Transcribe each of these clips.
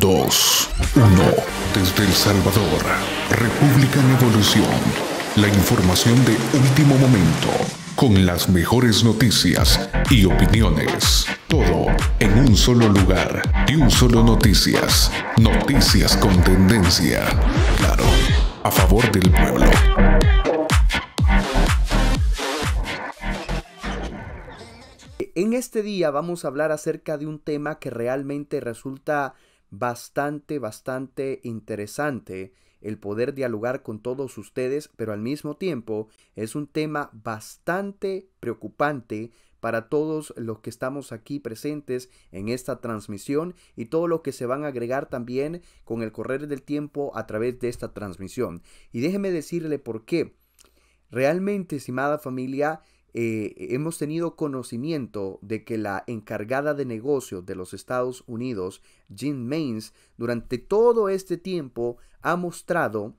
2, 1. Desde El Salvador, República en Evolución. La información de último momento, con las mejores noticias y opiniones. Todo en un solo lugar y un solo noticias. Noticias con tendencia. Claro, a favor del pueblo. En este día vamos a hablar acerca de un tema que realmente resulta bastante, bastante interesante el poder dialogar con todos ustedes, pero al mismo tiempo es un tema bastante preocupante para todos los que estamos aquí presentes en esta transmisión y todo lo que se van a agregar también con el correr del tiempo a través de esta transmisión. Y déjeme decirle por qué. Realmente, estimada familia, eh, eh, hemos tenido conocimiento de que la encargada de negocios de los Estados Unidos, Jean Mains, durante todo este tiempo ha mostrado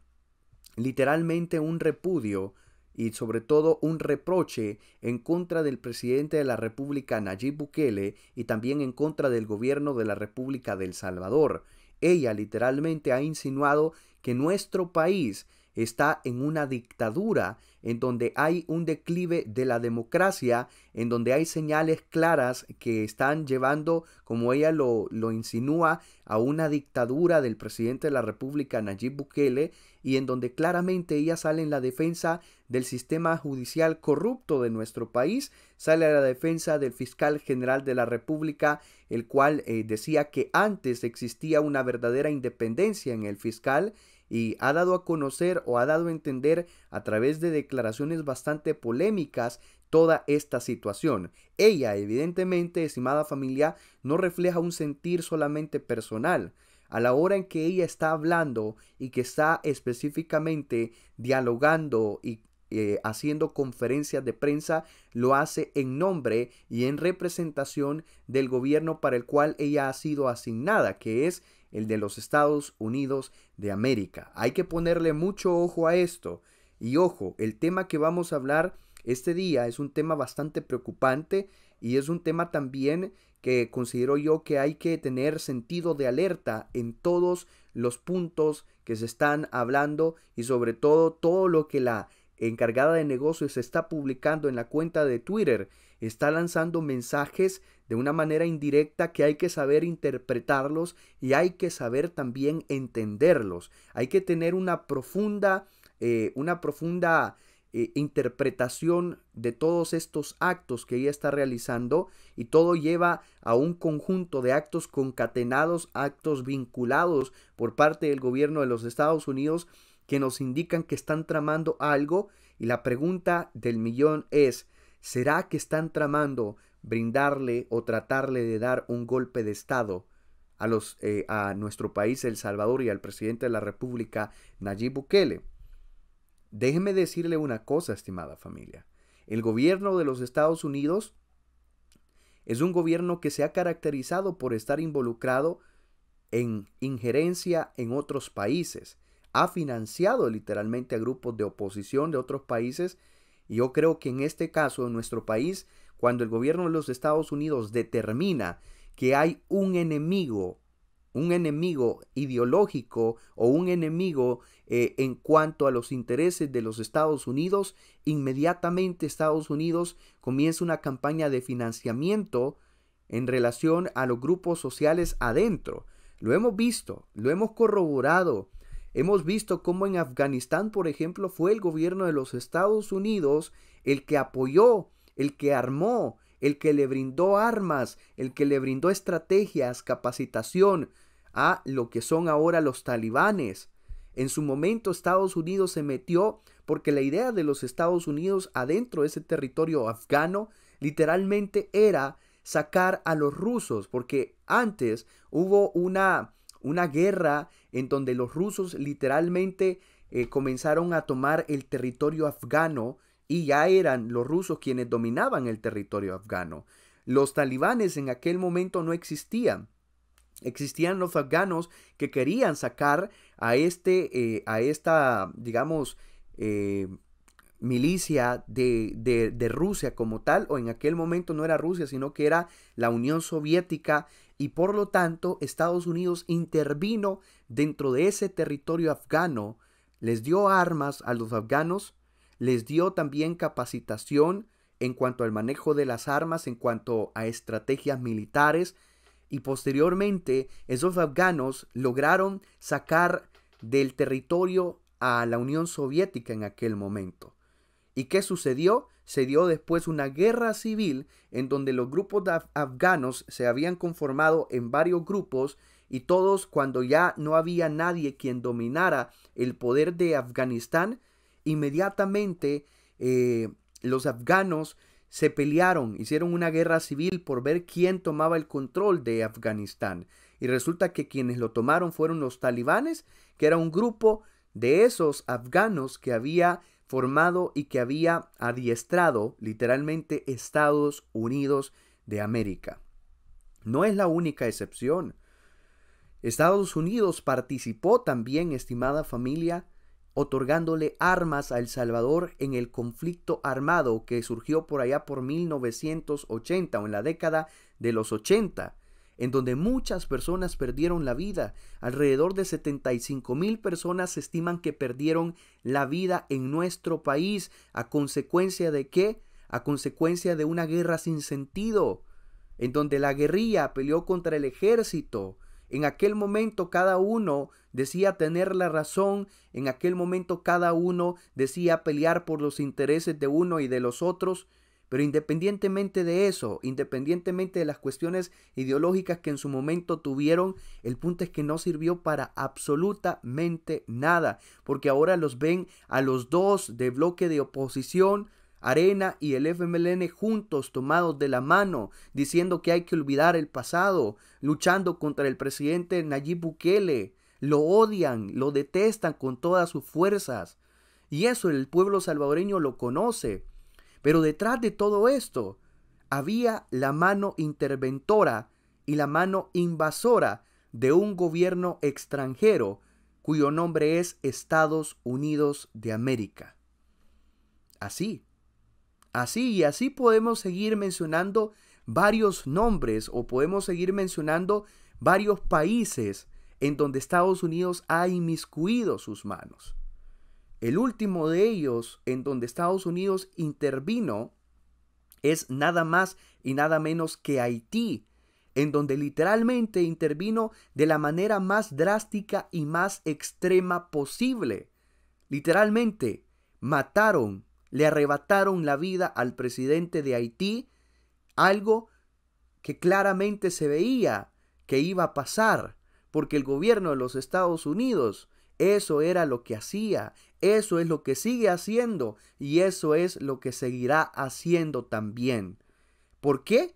literalmente un repudio y sobre todo un reproche en contra del presidente de la República Nayib Bukele y también en contra del gobierno de la República del Salvador. Ella literalmente ha insinuado que nuestro país está en una dictadura, en donde hay un declive de la democracia, en donde hay señales claras que están llevando, como ella lo, lo insinúa, a una dictadura del presidente de la República, Nayib Bukele, y en donde claramente ella sale en la defensa del sistema judicial corrupto de nuestro país, sale a la defensa del fiscal general de la República, el cual eh, decía que antes existía una verdadera independencia en el fiscal y ha dado a conocer o ha dado a entender a través de declaraciones bastante polémicas toda esta situación. Ella, evidentemente, estimada familia, no refleja un sentir solamente personal. A la hora en que ella está hablando y que está específicamente dialogando y eh, haciendo conferencias de prensa, lo hace en nombre y en representación del gobierno para el cual ella ha sido asignada, que es el de los Estados Unidos de América. Hay que ponerle mucho ojo a esto. Y ojo, el tema que vamos a hablar este día es un tema bastante preocupante y es un tema también que considero yo que hay que tener sentido de alerta en todos los puntos que se están hablando y sobre todo todo lo que la encargada de negocios está publicando en la cuenta de Twitter está lanzando mensajes de una manera indirecta que hay que saber interpretarlos y hay que saber también entenderlos. Hay que tener una profunda, eh, una profunda eh, interpretación de todos estos actos que ella está realizando y todo lleva a un conjunto de actos concatenados, actos vinculados por parte del gobierno de los Estados Unidos que nos indican que están tramando algo y la pregunta del millón es, ¿Será que están tramando brindarle o tratarle de dar un golpe de Estado eh, a, nuestro país, El Salvador, y al presidente de la República, Nayib Bukele? Déjeme decirle una cosa, estimada familia. El gobierno de los Estados Unidos es un gobierno que se ha caracterizado por estar involucrado en injerencia en otros países. Ha financiado literalmente a grupos de oposición de otros países yo creo que en este caso, en nuestro país, cuando el gobierno de los Estados Unidos determina que hay un enemigo, un enemigo ideológico o un enemigo eh, en cuanto a los intereses de los Estados Unidos, inmediatamente Estados Unidos comienza una campaña de financiamiento en relación a los grupos sociales adentro. Lo hemos visto, lo hemos corroborado Hemos visto cómo en Afganistán, por ejemplo, fue el gobierno de los Estados Unidos el que apoyó, el que armó, el que le brindó armas, el que le brindó estrategias, capacitación a lo que son ahora los talibanes. En su momento Estados Unidos se metió porque la idea de los Estados Unidos adentro de ese territorio afgano literalmente era sacar a los rusos, porque antes hubo una una guerra en donde los rusos literalmente eh, comenzaron a tomar el territorio afgano y ya eran los rusos quienes dominaban el territorio afgano. Los talibanes en aquel momento no existían. Existían los afganos que querían sacar a este, eh, a esta, digamos, eh, milicia de, de, Rusia como tal, o en aquel momento no era Rusia, sino que era la Unión Soviética y por lo tanto Estados Unidos intervino dentro de ese territorio afgano, les dio armas a los afganos, les dio también capacitación en cuanto al manejo de las armas, en cuanto a estrategias militares, y posteriormente esos afganos lograron sacar del territorio a la Unión Soviética en aquel momento. ¿Y qué sucedió? Se dio después una guerra civil en donde los grupos de afganos se habían conformado en varios grupos y todos cuando ya no había nadie quien dominara el poder de Afganistán, inmediatamente eh, los afganos se pelearon, hicieron una guerra civil por ver quién tomaba el control de Afganistán. Y resulta que quienes lo tomaron fueron los talibanes, que era un grupo de esos afganos que había formado y que había adiestrado literalmente Estados Unidos de América. No es la única excepción. Estados Unidos participó también, estimada familia, otorgándole armas a El Salvador en el conflicto armado que surgió por allá por 1980 o en la década de los 80 en donde muchas personas perdieron la vida. Alrededor de 75 mil personas se estiman que perdieron la vida en nuestro país. ¿A consecuencia de qué? A consecuencia de una guerra sin sentido, en donde la guerrilla peleó contra el ejército. En aquel momento cada uno decía tener la razón, en aquel momento cada uno decía pelear por los intereses de uno y de los otros, pero independientemente de eso, independientemente de las cuestiones ideológicas que en su momento tuvieron, el punto es que no sirvió para absolutamente nada, porque ahora los ven a los dos de bloque de oposición Arena y el FMLN juntos, tomados de la mano, diciendo que hay que olvidar el pasado, luchando contra el presidente Nayib Bukele. Lo odian, lo detestan con todas sus fuerzas. Y eso el pueblo salvadoreño lo conoce. Pero detrás de todo esto había la mano interventora y la mano invasora de un gobierno extranjero cuyo nombre es Estados Unidos de América. Así, así y así podemos seguir mencionando varios nombres o podemos seguir mencionando varios países en donde Estados Unidos ha inmiscuido sus manos. El último de ellos en donde Estados Unidos intervino es nada más y nada menos que Haití, en donde literalmente intervino de la manera más drástica y más extrema posible. Literalmente, mataron, le arrebataron la vida al presidente de Haití, algo que claramente se veía que iba a pasar, porque el gobierno de los Estados Unidos eso era lo que hacía, eso es lo que sigue haciendo y eso es lo que seguirá haciendo también. ¿Por qué?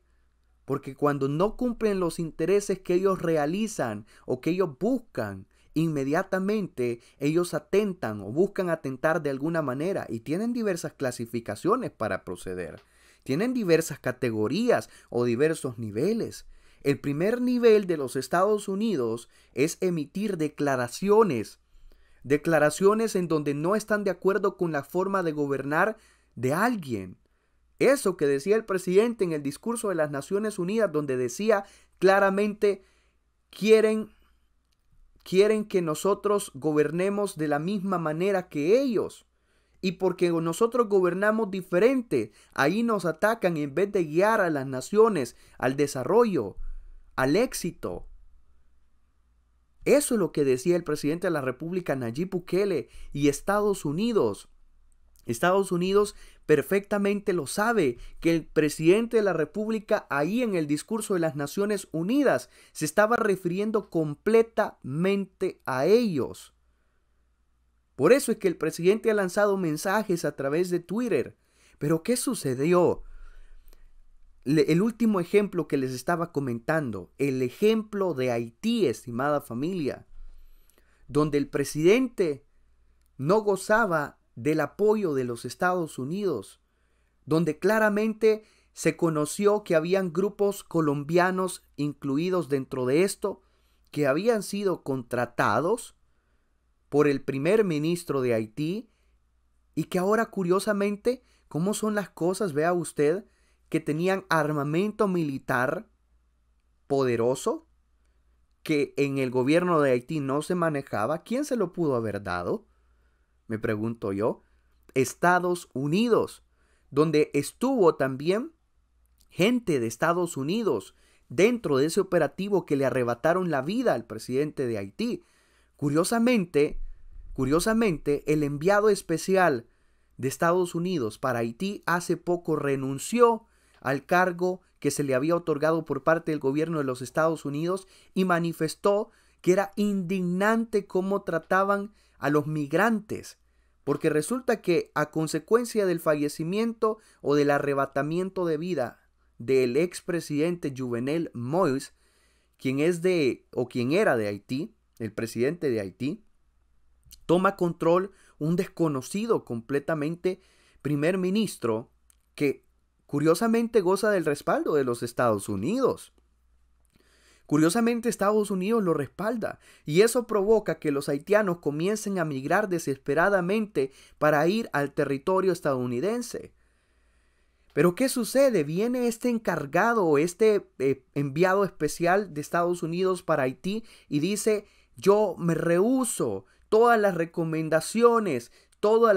Porque cuando no cumplen los intereses que ellos realizan o que ellos buscan, inmediatamente ellos atentan o buscan atentar de alguna manera y tienen diversas clasificaciones para proceder. Tienen diversas categorías o diversos niveles. El primer nivel de los Estados Unidos es emitir declaraciones declaraciones en donde no están de acuerdo con la forma de gobernar de alguien. Eso que decía el presidente en el discurso de las Naciones Unidas, donde decía claramente, quieren, quieren que nosotros gobernemos de la misma manera que ellos. Y porque nosotros gobernamos diferente, ahí nos atacan en vez de guiar a las naciones al desarrollo, al éxito. Eso es lo que decía el presidente de la República Nayib Bukele y Estados Unidos. Estados Unidos perfectamente lo sabe, que el presidente de la República ahí en el discurso de las Naciones Unidas se estaba refiriendo completamente a ellos. Por eso es que el presidente ha lanzado mensajes a través de Twitter. Pero ¿qué sucedió? el último ejemplo que les estaba comentando, el ejemplo de Haití, estimada familia, donde el presidente no gozaba del apoyo de los Estados Unidos, donde claramente se conoció que habían grupos colombianos incluidos dentro de esto que habían sido contratados por el primer ministro de Haití y que ahora curiosamente, ¿cómo son las cosas? Vea usted, que tenían armamento militar poderoso que en el gobierno de Haití no se manejaba, ¿quién se lo pudo haber dado? Me pregunto yo. Estados Unidos, donde estuvo también gente de Estados Unidos dentro de ese operativo que le arrebataron la vida al presidente de Haití. Curiosamente, curiosamente, el enviado especial de Estados Unidos para Haití hace poco renunció al cargo que se le había otorgado por parte del gobierno de los Estados Unidos y manifestó que era indignante cómo trataban a los migrantes, porque resulta que a consecuencia del fallecimiento o del arrebatamiento de vida del expresidente Juvenel Moïse, quien es de o quien era de Haití, el presidente de Haití, toma control un desconocido completamente primer ministro que curiosamente goza del respaldo de los Estados Unidos. Curiosamente Estados Unidos lo respalda y eso provoca que los haitianos comiencen a migrar desesperadamente para ir al territorio estadounidense. Pero ¿qué sucede? Viene este encargado este eh, enviado especial de Estados Unidos para Haití y dice, yo me rehuso todas las recomendaciones todos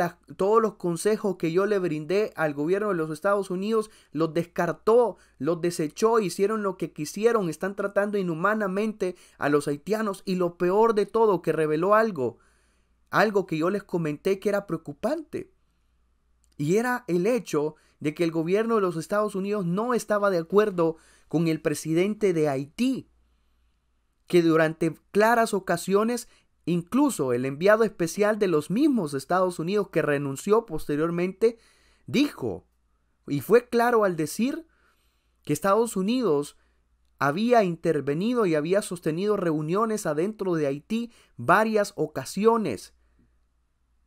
los consejos que yo le brindé al gobierno de los Estados Unidos los descartó, los desechó, hicieron lo que quisieron, están tratando inhumanamente a los haitianos y lo peor de todo, que reveló algo, algo que yo les comenté que era preocupante. Y era el hecho de que el gobierno de los Estados Unidos no estaba de acuerdo con el presidente de Haití, que durante claras ocasiones Incluso el enviado especial de los mismos Estados Unidos que renunció posteriormente dijo, y fue claro al decir, que Estados Unidos había intervenido y había sostenido reuniones adentro de Haití varias ocasiones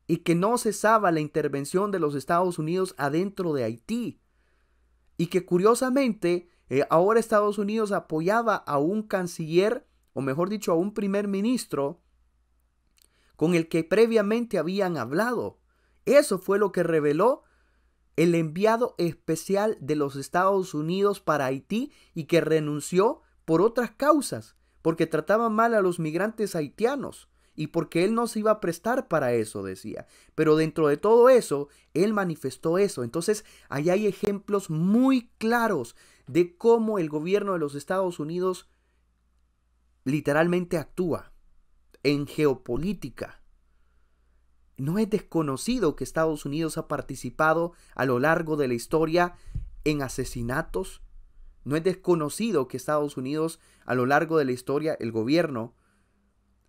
y que no cesaba la intervención de los Estados Unidos adentro de Haití y que curiosamente eh, ahora Estados Unidos apoyaba a un canciller o mejor dicho a un primer ministro con el que previamente habían hablado. Eso fue lo que reveló el enviado especial de los Estados Unidos para Haití y que renunció por otras causas, porque trataba mal a los migrantes haitianos y porque él no se iba a prestar para eso, decía. Pero dentro de todo eso, él manifestó eso. Entonces, ahí hay ejemplos muy claros de cómo el gobierno de los Estados Unidos literalmente actúa en geopolítica. No es desconocido que Estados Unidos ha participado a lo largo de la historia en asesinatos. No es desconocido que Estados Unidos a lo largo de la historia, el gobierno,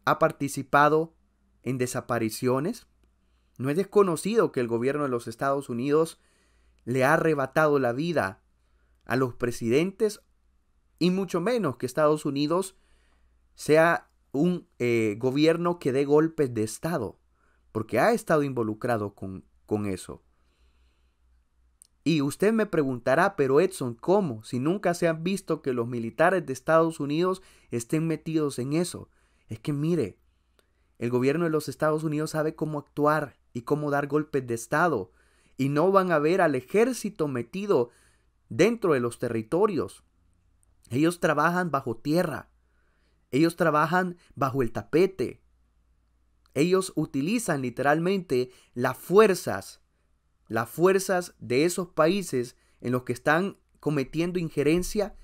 ha participado en desapariciones. No es desconocido que el gobierno de los Estados Unidos le ha arrebatado la vida a los presidentes y mucho menos que Estados Unidos sea un eh, gobierno que dé golpes de Estado, porque ha estado involucrado con, con eso. Y usted me preguntará, pero Edson, ¿cómo? Si nunca se han visto que los militares de Estados Unidos estén metidos en eso. Es que mire, el gobierno de los Estados Unidos sabe cómo actuar y cómo dar golpes de Estado. Y no van a ver al ejército metido dentro de los territorios. Ellos trabajan bajo tierra. Ellos trabajan bajo el tapete. Ellos utilizan literalmente las fuerzas, las fuerzas de esos países en los que están cometiendo injerencia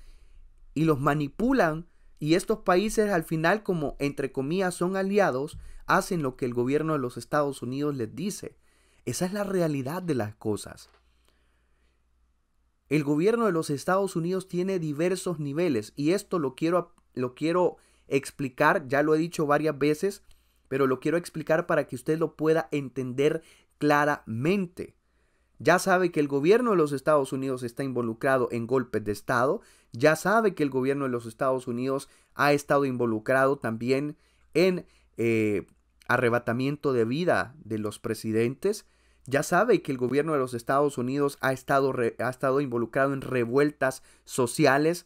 y los manipulan y estos países al final como entre comillas son aliados, hacen lo que el gobierno de los Estados Unidos les dice. Esa es la realidad de las cosas. El gobierno de los Estados Unidos tiene diversos niveles y esto lo quiero, lo quiero explicar, ya lo he dicho varias veces, pero lo quiero explicar para que usted lo pueda entender claramente. Ya sabe que el gobierno de los Estados Unidos está involucrado en golpes de Estado, ya sabe que el gobierno de los Estados Unidos ha estado involucrado también en eh, arrebatamiento de vida de los presidentes, ya sabe que el gobierno de los Estados Unidos ha estado, ha estado involucrado en revueltas sociales,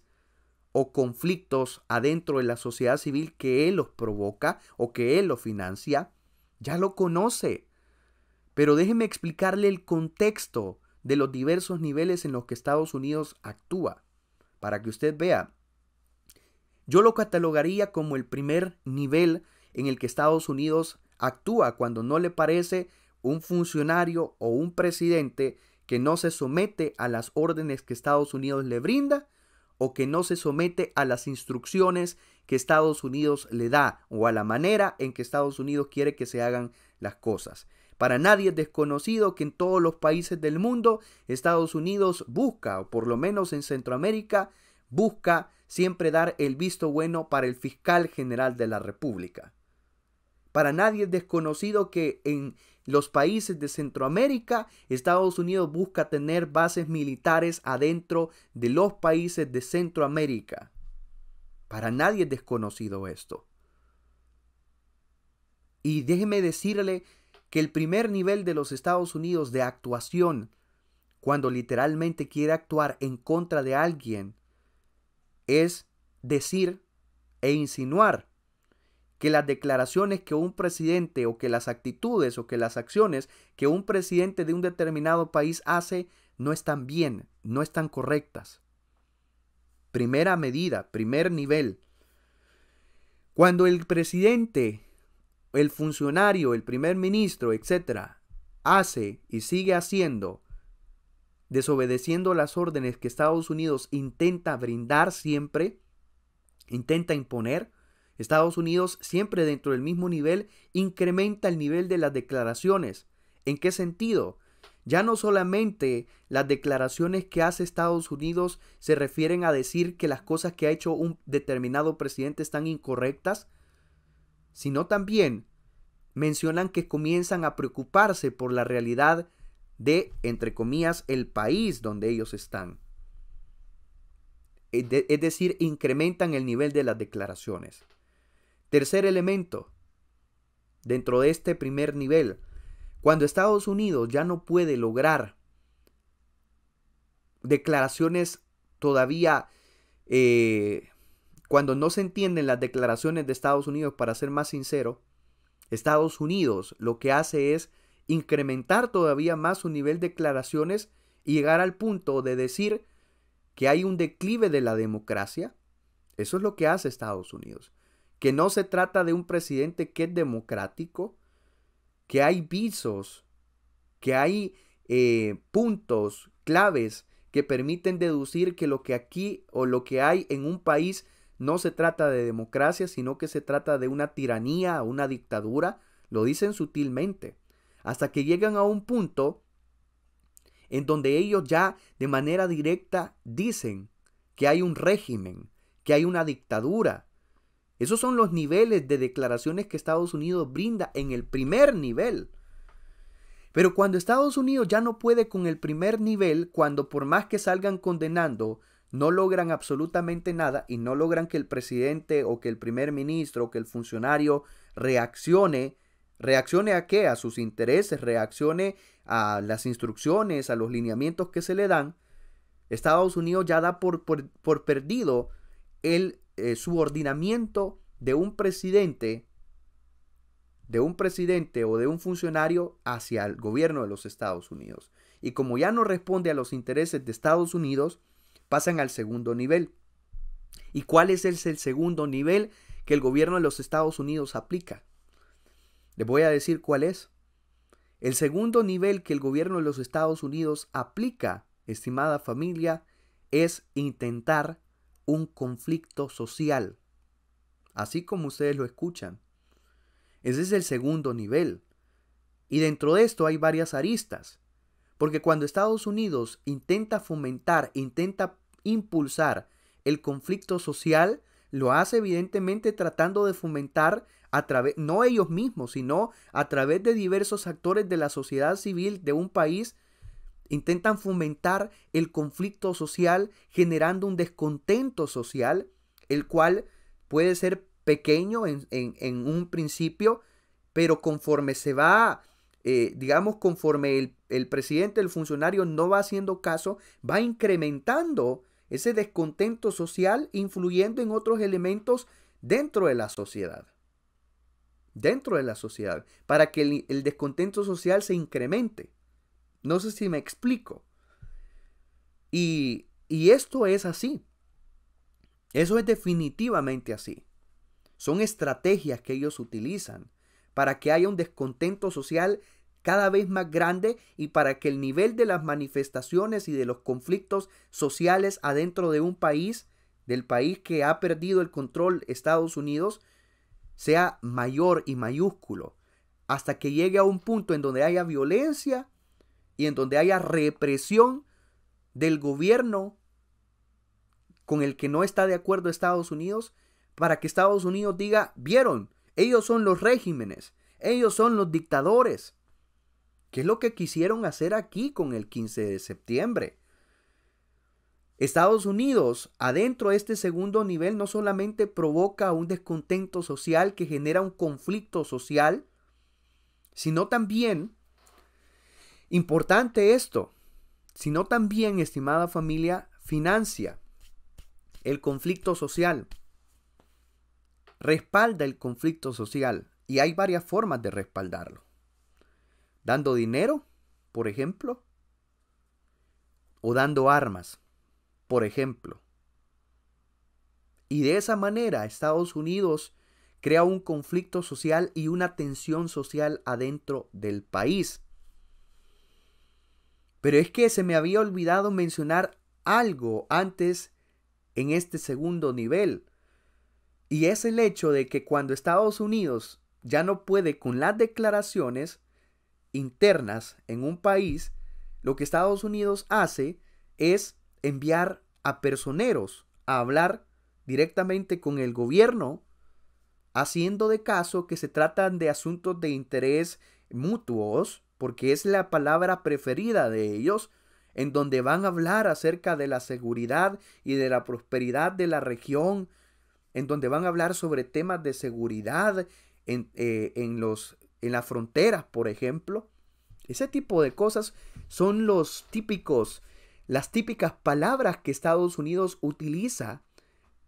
o conflictos adentro de la sociedad civil que él los provoca o que él los financia, ya lo conoce. Pero déjeme explicarle el contexto de los diversos niveles en los que Estados Unidos actúa, para que usted vea. Yo lo catalogaría como el primer nivel en el que Estados Unidos actúa cuando no le parece un funcionario o un presidente que no se somete a las órdenes que Estados Unidos le brinda o que no se somete a las instrucciones que Estados Unidos le da o a la manera en que Estados Unidos quiere que se hagan las cosas. Para nadie es desconocido que en todos los países del mundo Estados Unidos busca, o por lo menos en Centroamérica, busca siempre dar el visto bueno para el fiscal general de la República. Para nadie es desconocido que en los países de Centroamérica, Estados Unidos busca tener bases militares adentro de los países de Centroamérica. Para nadie es desconocido esto. Y déjeme decirle que el primer nivel de los Estados Unidos de actuación, cuando literalmente quiere actuar en contra de alguien, es decir e insinuar que las declaraciones que un presidente o que las actitudes o que las acciones que un presidente de un determinado país hace no están bien, no están correctas. Primera medida, primer nivel. Cuando el presidente, el funcionario, el primer ministro, etcétera, hace y sigue haciendo, desobedeciendo las órdenes que Estados Unidos intenta brindar siempre, intenta imponer, Estados Unidos, siempre dentro del mismo nivel, incrementa el nivel de las declaraciones. ¿En qué sentido? Ya no solamente las declaraciones que hace Estados Unidos se refieren a decir que las cosas que ha hecho un determinado presidente están incorrectas, sino también mencionan que comienzan a preocuparse por la realidad de, entre comillas, el país donde ellos están. Es decir, incrementan el nivel de las declaraciones. Tercer elemento, dentro de este primer nivel, cuando Estados Unidos ya no puede lograr declaraciones todavía, eh, cuando no se entienden las declaraciones de Estados Unidos, para ser más sincero, Estados Unidos lo que hace es incrementar todavía más su nivel de declaraciones y llegar al punto de decir que hay un declive de la democracia. Eso es lo que hace Estados Unidos que no se trata de un presidente que es democrático, que hay visos, que hay eh, puntos claves que permiten deducir que lo que aquí o lo que hay en un país no se trata de democracia, sino que se trata de una tiranía, una dictadura, lo dicen sutilmente, hasta que llegan a un punto en donde ellos ya de manera directa dicen que hay un régimen, que hay una dictadura, esos son los niveles de declaraciones que Estados Unidos brinda en el primer nivel. Pero cuando Estados Unidos ya no puede con el primer nivel, cuando por más que salgan condenando, no logran absolutamente nada y no logran que el presidente o que el primer ministro o que el funcionario reaccione, reaccione a qué, a sus intereses, reaccione a las instrucciones, a los lineamientos que se le dan, Estados Unidos ya da por, por perdido el eh, subordinamiento de un presidente, de un presidente o de un funcionario hacia el gobierno de los Estados Unidos. Y como ya no responde a los intereses de Estados Unidos, pasan al segundo nivel. ¿Y cuál es el, el segundo nivel que el gobierno de los Estados Unidos aplica? Les voy a decir cuál es. El segundo nivel que el gobierno de los Estados Unidos aplica, estimada familia, es intentar un conflicto social, así como ustedes lo escuchan. Ese es el segundo nivel. Y dentro de esto hay varias aristas, porque cuando Estados Unidos intenta fomentar, intenta impulsar el conflicto social, lo hace evidentemente tratando de fomentar a través, no ellos mismos, sino a través de diversos actores de la sociedad civil de un país, intentan fomentar el conflicto social generando un descontento social, el cual puede ser pequeño en, un principio, pero conforme se va, eh, digamos, conforme el, presidente, el funcionario no va haciendo caso, va incrementando ese descontento social influyendo en otros elementos dentro de la sociedad. Dentro de la sociedad, para que el descontento social se incremente. No sé si me explico. Y, esto es así. Eso es definitivamente así. Son estrategias que ellos utilizan para que haya un descontento social cada vez más grande y para que el nivel de las manifestaciones y de los conflictos sociales adentro de un país, del país que ha perdido el control Estados Unidos, sea mayor y mayúsculo, hasta que llegue a un punto en donde haya violencia y en donde haya represión del gobierno con el que no está de acuerdo Estados Unidos, para que Estados Unidos diga, vieron, ellos son los regímenes, ellos son los dictadores. ¿Qué es lo que quisieron hacer aquí con el 15 de septiembre? Estados Unidos, adentro de este segundo nivel, no solamente provoca un descontento social que genera un conflicto social, sino también Importante esto, sino también, estimada familia, financia el conflicto social. Respalda el conflicto social y hay varias formas de respaldarlo. Dando dinero, por ejemplo, o dando armas, por ejemplo. Y de esa manera Estados Unidos crea un conflicto social y una tensión social adentro del país. Pero es que se me había olvidado mencionar algo antes en este segundo nivel. Y es el hecho de que cuando Estados Unidos ya no puede con las declaraciones internas en un país, lo que Estados Unidos hace es enviar a personeros a hablar directamente con el gobierno, haciendo de caso que se tratan de asuntos de interés mutuos porque es la palabra preferida de ellos, en donde van a hablar acerca de la seguridad y de la prosperidad de la región, en donde van a hablar sobre temas de seguridad en, eh, en los, en las fronteras, por ejemplo. Ese tipo de cosas son los típicos, las típicas palabras que Estados Unidos utiliza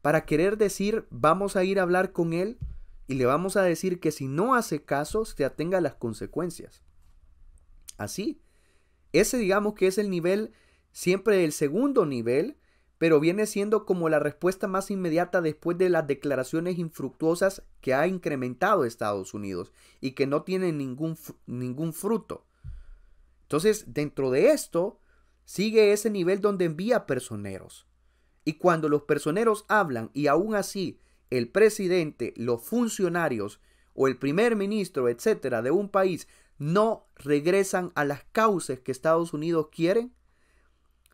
para querer decir vamos a ir a hablar con él y le vamos a decir que si no hace caso se atenga a las consecuencias así. Ese digamos que es el nivel, siempre el segundo nivel, pero viene siendo como la respuesta más inmediata después de las declaraciones infructuosas que ha incrementado Estados Unidos y que no tienen ningún, ningún fruto. Entonces, dentro de esto, sigue ese nivel donde envía personeros. Y cuando los personeros hablan y aún así el presidente, los funcionarios o el primer ministro, etcétera, de un país no regresan a las causas que Estados Unidos quieren,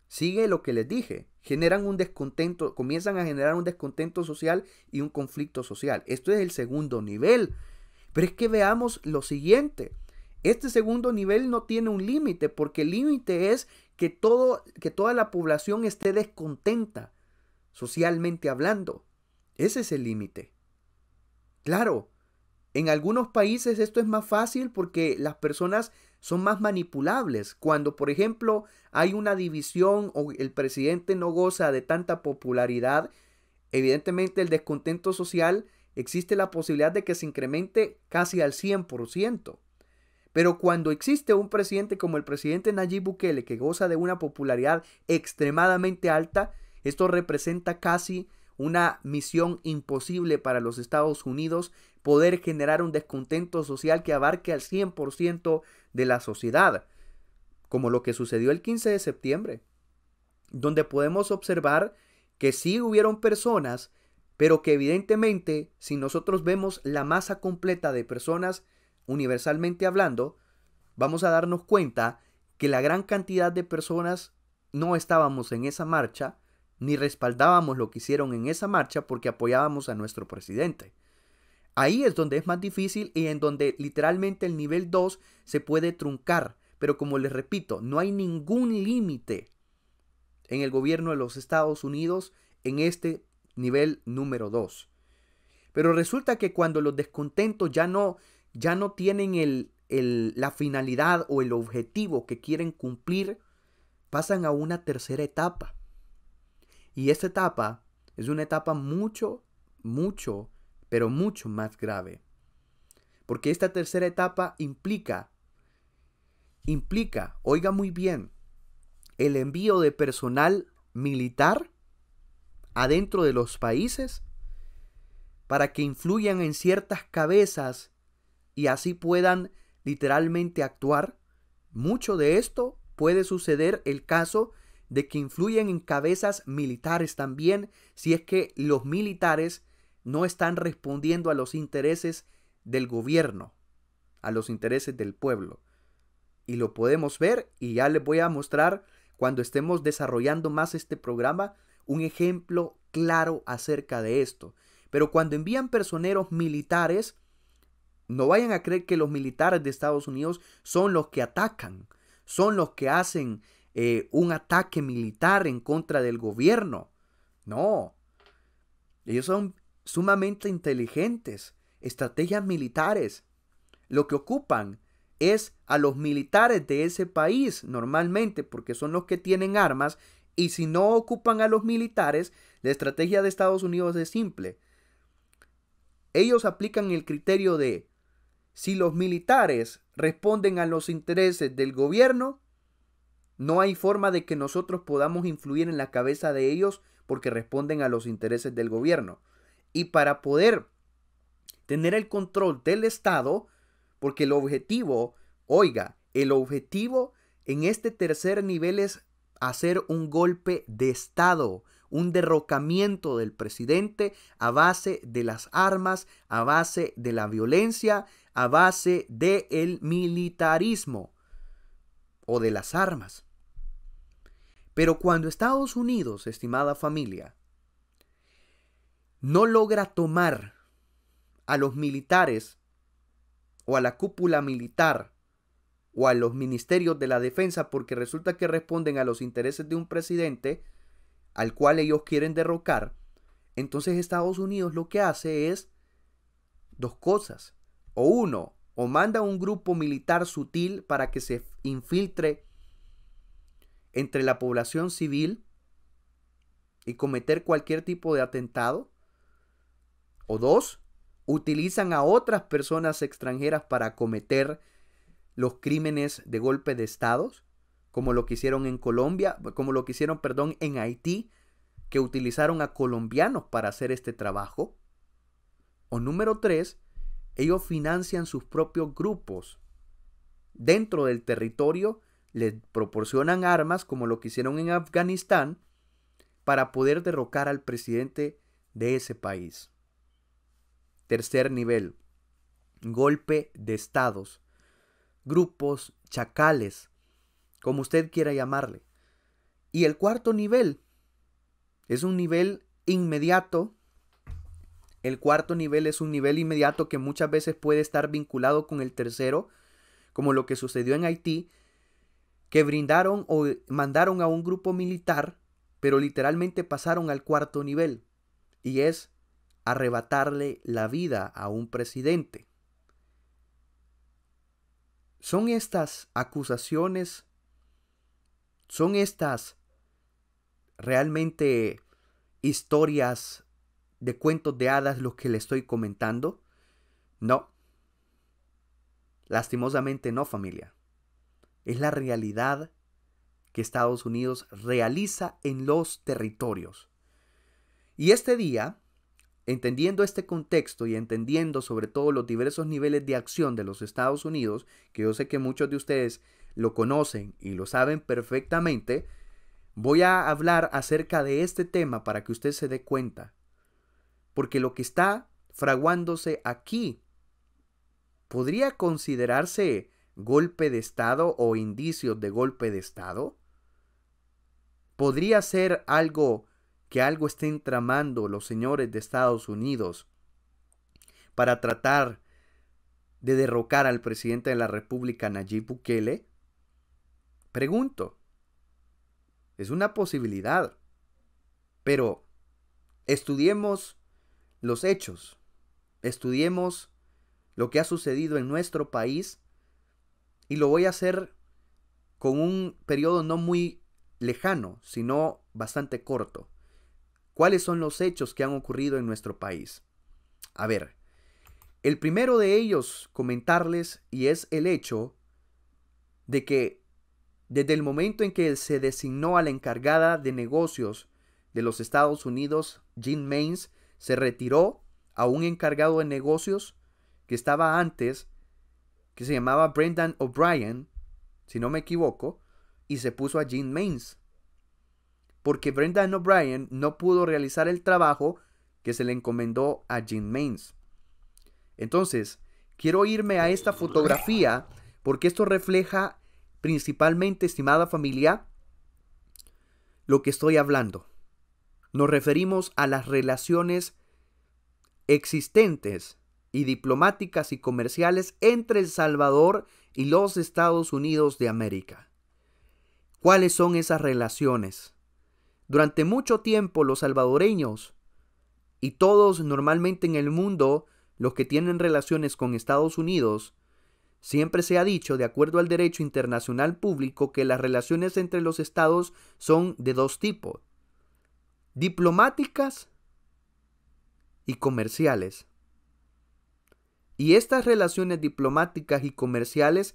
sigue lo que les dije. Generan un descontento, comienzan a generar un descontento social y un conflicto social. Esto es el segundo nivel. Pero es que veamos lo siguiente. Este segundo nivel no tiene un límite, porque el límite es que, todo, que toda la población esté descontenta, socialmente hablando. Ese es el límite. Claro, en algunos países esto es más fácil porque las personas son más manipulables. Cuando, por ejemplo, hay una división o el presidente no goza de tanta popularidad, evidentemente el descontento social existe la posibilidad de que se incremente casi al 100%. Pero cuando existe un presidente como el presidente Nayib Bukele que goza de una popularidad extremadamente alta, esto representa casi una misión imposible para los Estados Unidos poder generar un descontento social que abarque al 100% de la sociedad, como lo que sucedió el 15 de septiembre, donde podemos observar que sí hubieron personas, pero que evidentemente si nosotros vemos la masa completa de personas, universalmente hablando, vamos a darnos cuenta que la gran cantidad de personas no estábamos en esa marcha, ni respaldábamos lo que hicieron en esa marcha porque apoyábamos a nuestro presidente. Ahí es donde es más difícil y en donde literalmente el nivel 2 se puede truncar. Pero como les repito, no hay ningún límite en el gobierno de los Estados Unidos en este nivel número 2. Pero resulta que cuando los descontentos ya no, ya no tienen la finalidad o el objetivo que quieren cumplir, pasan a una tercera etapa y esta etapa es una etapa mucho, mucho, pero mucho más grave. Porque esta tercera etapa implica, implica, oiga muy bien, el envío de personal militar adentro de los países para que influyan en ciertas cabezas y así puedan literalmente actuar. Mucho de esto puede suceder el caso de que influyen en cabezas militares también, si es que los militares no están respondiendo a los intereses del gobierno, a los intereses del pueblo. Y lo podemos ver y ya les voy a mostrar cuando estemos desarrollando más este programa un ejemplo claro acerca de esto. Pero cuando envían personeros militares, no vayan a creer que los militares de Estados Unidos son los que atacan, son los que hacen eh, un ataque militar en contra del gobierno. No. Ellos son sumamente inteligentes, estrategias militares. Lo que ocupan es a los militares de ese país normalmente, porque son los que tienen armas, y si no ocupan a los militares, la estrategia de Estados Unidos es simple. Ellos aplican el criterio de si los militares responden a los intereses del gobierno, no hay forma de que nosotros podamos influir en la cabeza de ellos porque responden a los intereses del gobierno. Y para poder tener el control del Estado, porque el objetivo, oiga, el objetivo en este tercer nivel es hacer un golpe de Estado, un derrocamiento del presidente a base de las armas, a base de la violencia, a base del militarismo o de las armas. Pero cuando Estados Unidos, estimada familia, no logra tomar a los militares o a la cúpula militar o a los ministerios de la defensa porque resulta que responden a los intereses de un presidente al cual ellos quieren derrocar, entonces Estados Unidos lo que hace es dos cosas. O uno, o manda un grupo militar sutil para que se infiltre entre la población civil y cometer cualquier tipo de atentado. O dos, utilizan a otras personas extranjeras para cometer los crímenes de golpe de estados, como lo que hicieron en Colombia, como lo que hicieron, perdón, en Haití, que utilizaron a colombianos para hacer este trabajo. O número tres, ellos financian sus propios grupos. Dentro del territorio les proporcionan armas como lo que hicieron en Afganistán para poder derrocar al presidente de ese país. Tercer nivel. Golpe de estados. Grupos chacales, como usted quiera llamarle. Y el cuarto nivel es un nivel inmediato el cuarto nivel es un nivel inmediato que muchas veces puede estar vinculado con el tercero, como lo que sucedió en Haití, que brindaron o mandaron a un grupo militar, pero literalmente pasaron al cuarto nivel, y es arrebatarle la vida a un presidente. Son estas acusaciones, son estas realmente historias de cuentos de hadas lo que le estoy comentando? No. Lastimosamente no, familia. Es la realidad que Estados Unidos realiza en los territorios. Y este día, entendiendo este contexto y entendiendo sobre todo los diversos niveles de acción de los Estados Unidos, que yo sé que muchos de ustedes lo conocen y lo saben perfectamente, voy a hablar acerca de este tema para que usted se dé cuenta porque lo que está fraguándose aquí podría considerarse golpe de Estado o indicios de golpe de Estado? ¿Podría ser algo que algo estén tramando los señores de Estados Unidos para tratar de derrocar al presidente de la República Nayib Bukele? Pregunto. Es una posibilidad. Pero estudiemos los hechos, estudiemos lo que ha sucedido en nuestro país y lo voy a hacer con un periodo no muy lejano, sino bastante corto. ¿Cuáles son los hechos que han ocurrido en nuestro país? A ver, el primero de ellos comentarles y es el hecho de que desde el momento en que se designó a la encargada de negocios de los Estados Unidos, Jean Mains, se retiró a un encargado de negocios que estaba antes, que se llamaba Brendan O'Brien, si no me equivoco, y se puso a Gene Mains. Porque Brendan O'Brien no pudo realizar el trabajo que se le encomendó a Gene Mains. Entonces, quiero irme a esta fotografía porque esto refleja principalmente, estimada familia, lo que estoy hablando. Nos referimos a las relaciones existentes y diplomáticas y comerciales entre El Salvador y los Estados Unidos de América. ¿Cuáles son esas relaciones? Durante mucho tiempo los salvadoreños y todos normalmente en el mundo los que tienen relaciones con Estados Unidos, siempre se ha dicho, de acuerdo al derecho internacional público, que las relaciones entre los estados son de dos tipos, diplomáticas y comerciales. Y estas relaciones diplomáticas y comerciales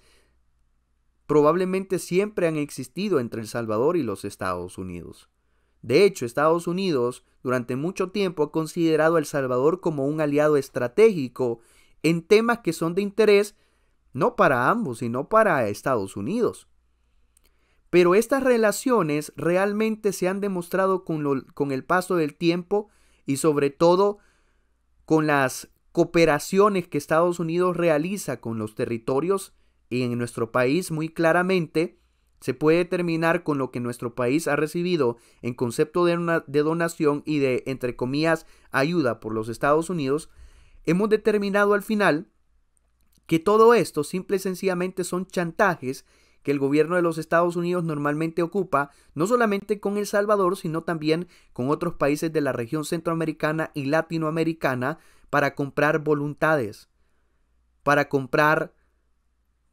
probablemente siempre han existido entre El Salvador y los Estados Unidos. De hecho, Estados Unidos durante mucho tiempo ha considerado a El Salvador como un aliado estratégico en temas que son de interés no para ambos, sino para Estados Unidos. Pero estas relaciones realmente se han demostrado con, el paso del tiempo y sobre todo con las cooperaciones que Estados Unidos realiza con los territorios y en nuestro país muy claramente se puede determinar con lo que nuestro país ha recibido en concepto de, de donación y de, entre comillas, ayuda por los Estados Unidos, hemos determinado al final que todo esto simple y sencillamente son chantajes que el gobierno de los Estados Unidos normalmente ocupa, no solamente con El Salvador, sino también con otros países de la región centroamericana y latinoamericana, para comprar voluntades, para comprar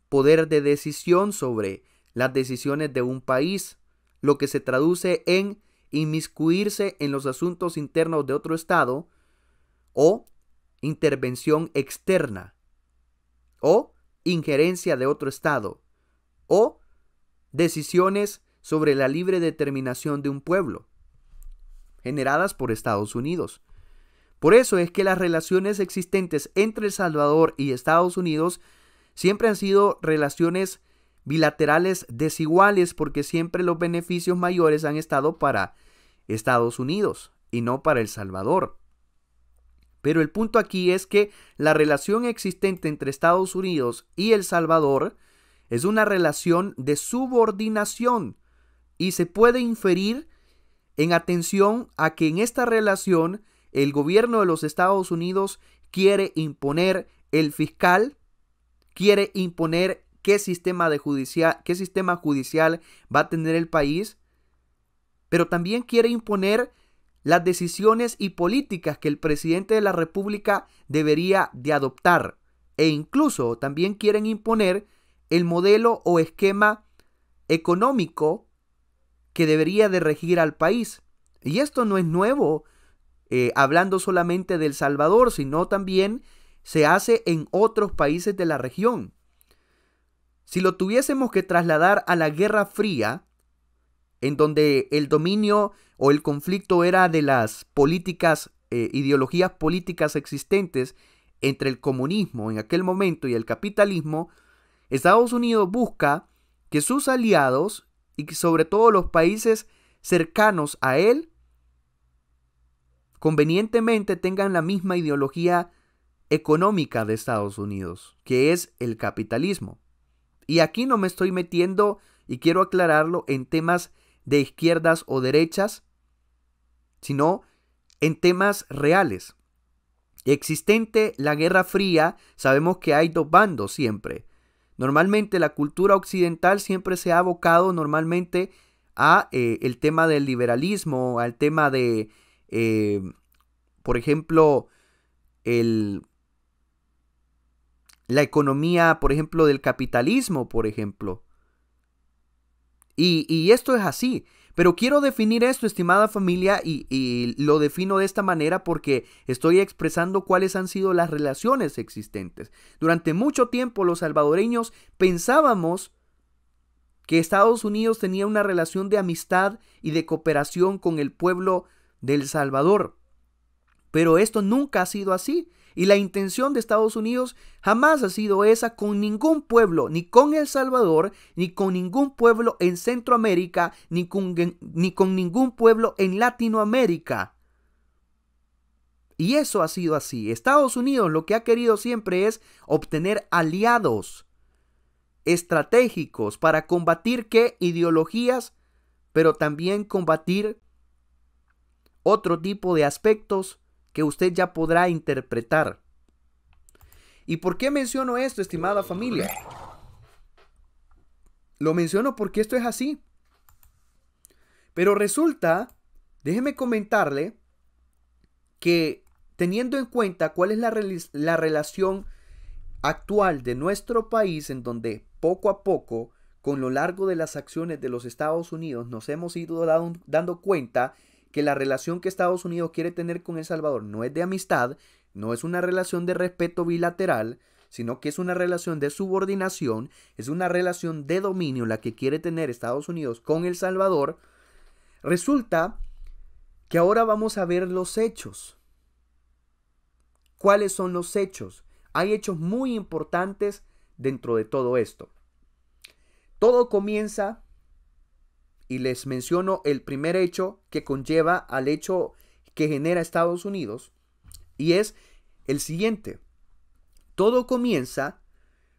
poder de decisión sobre las decisiones de un país, lo que se traduce en inmiscuirse en los asuntos internos de otro Estado o intervención externa o injerencia de otro Estado o decisiones sobre la libre determinación de un pueblo, generadas por Estados Unidos. Por eso es que las relaciones existentes entre El Salvador y Estados Unidos siempre han sido relaciones bilaterales desiguales porque siempre los beneficios mayores han estado para Estados Unidos y no para El Salvador. Pero el punto aquí es que la relación existente entre Estados Unidos y El Salvador es una relación de subordinación y se puede inferir en atención a que en esta relación el gobierno de los Estados Unidos quiere imponer el fiscal, quiere imponer qué sistema, de judicial qué sistema judicial va a tener el país, pero también quiere imponer las decisiones y políticas que el presidente de la República debería de adoptar e incluso también quieren imponer el modelo o esquema económico que debería de regir al país. Y esto no es nuevo, eh, hablando solamente del Salvador, sino también se hace en otros países de la región. Si lo tuviésemos que trasladar a la Guerra Fría, en donde el dominio o el conflicto era de las políticas, eh, ideologías políticas existentes entre el comunismo en aquel momento y el capitalismo, Estados Unidos busca que sus aliados y sobre todo los países cercanos a él convenientemente tengan la misma ideología económica de Estados Unidos, que es el capitalismo. Y aquí no me estoy metiendo, y quiero aclararlo, en temas de izquierdas o derechas, sino en temas reales. Existente la Guerra Fría, sabemos que hay dos bandos siempre, Normalmente la cultura occidental siempre se ha abocado normalmente a eh, el tema del liberalismo, al tema de, eh, por ejemplo, el, la economía, por ejemplo, del capitalismo, por ejemplo. y esto es así. Pero quiero definir esto, estimada familia, y, lo defino de esta manera porque estoy expresando cuáles han sido las relaciones existentes. Durante mucho tiempo los salvadoreños pensábamos que Estados Unidos tenía una relación de amistad y de cooperación con el pueblo del Salvador. Pero esto nunca ha sido así. Y la intención de Estados Unidos jamás ha sido esa con ningún pueblo, ni con El Salvador, ni con ningún pueblo en Centroamérica, ni con, ningún pueblo en Latinoamérica. Y eso ha sido así. Estados Unidos lo que ha querido siempre es obtener aliados estratégicos para combatir qué ideologías, pero también combatir otro tipo de aspectos que usted ya podrá interpretar. ¿Y por qué menciono esto, estimada familia? Lo menciono porque esto es así. Pero resulta, déjeme comentarle, que teniendo en cuenta cuál es la, la relación actual de nuestro país, en donde poco a poco, con lo largo de las acciones de los Estados Unidos, nos hemos ido dando cuenta que la relación que Estados Unidos quiere tener con El Salvador no es de amistad, no es una relación de respeto bilateral, sino que es una relación de subordinación, es una relación de dominio la que quiere tener Estados Unidos con El Salvador, resulta que ahora vamos a ver los hechos. ¿Cuáles son los hechos? Hay hechos muy importantes dentro de todo esto. Todo comienza y les menciono el primer hecho que conlleva al hecho que genera Estados Unidos, y es el siguiente. Todo comienza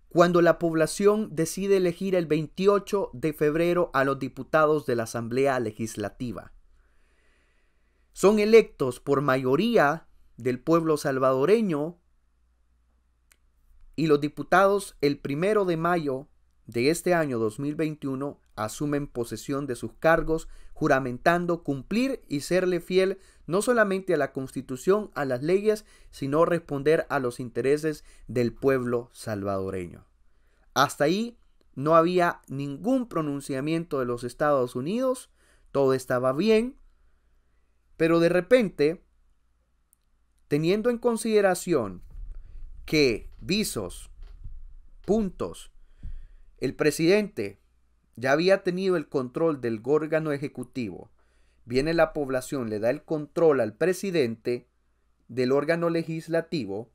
cuando la población decide elegir el 28 de febrero a los diputados de la Asamblea Legislativa. Son electos por mayoría del pueblo salvadoreño y los diputados el primero de mayo de este año 2021 asumen posesión de sus cargos, juramentando cumplir y serle fiel no solamente a la Constitución, a las leyes, sino responder a los intereses del pueblo salvadoreño. Hasta ahí no había ningún pronunciamiento de los Estados Unidos, todo estaba bien, pero de repente, teniendo en consideración que visos, puntos, el presidente ya había tenido el control del órgano ejecutivo. Viene la población, le da el control al presidente del órgano legislativo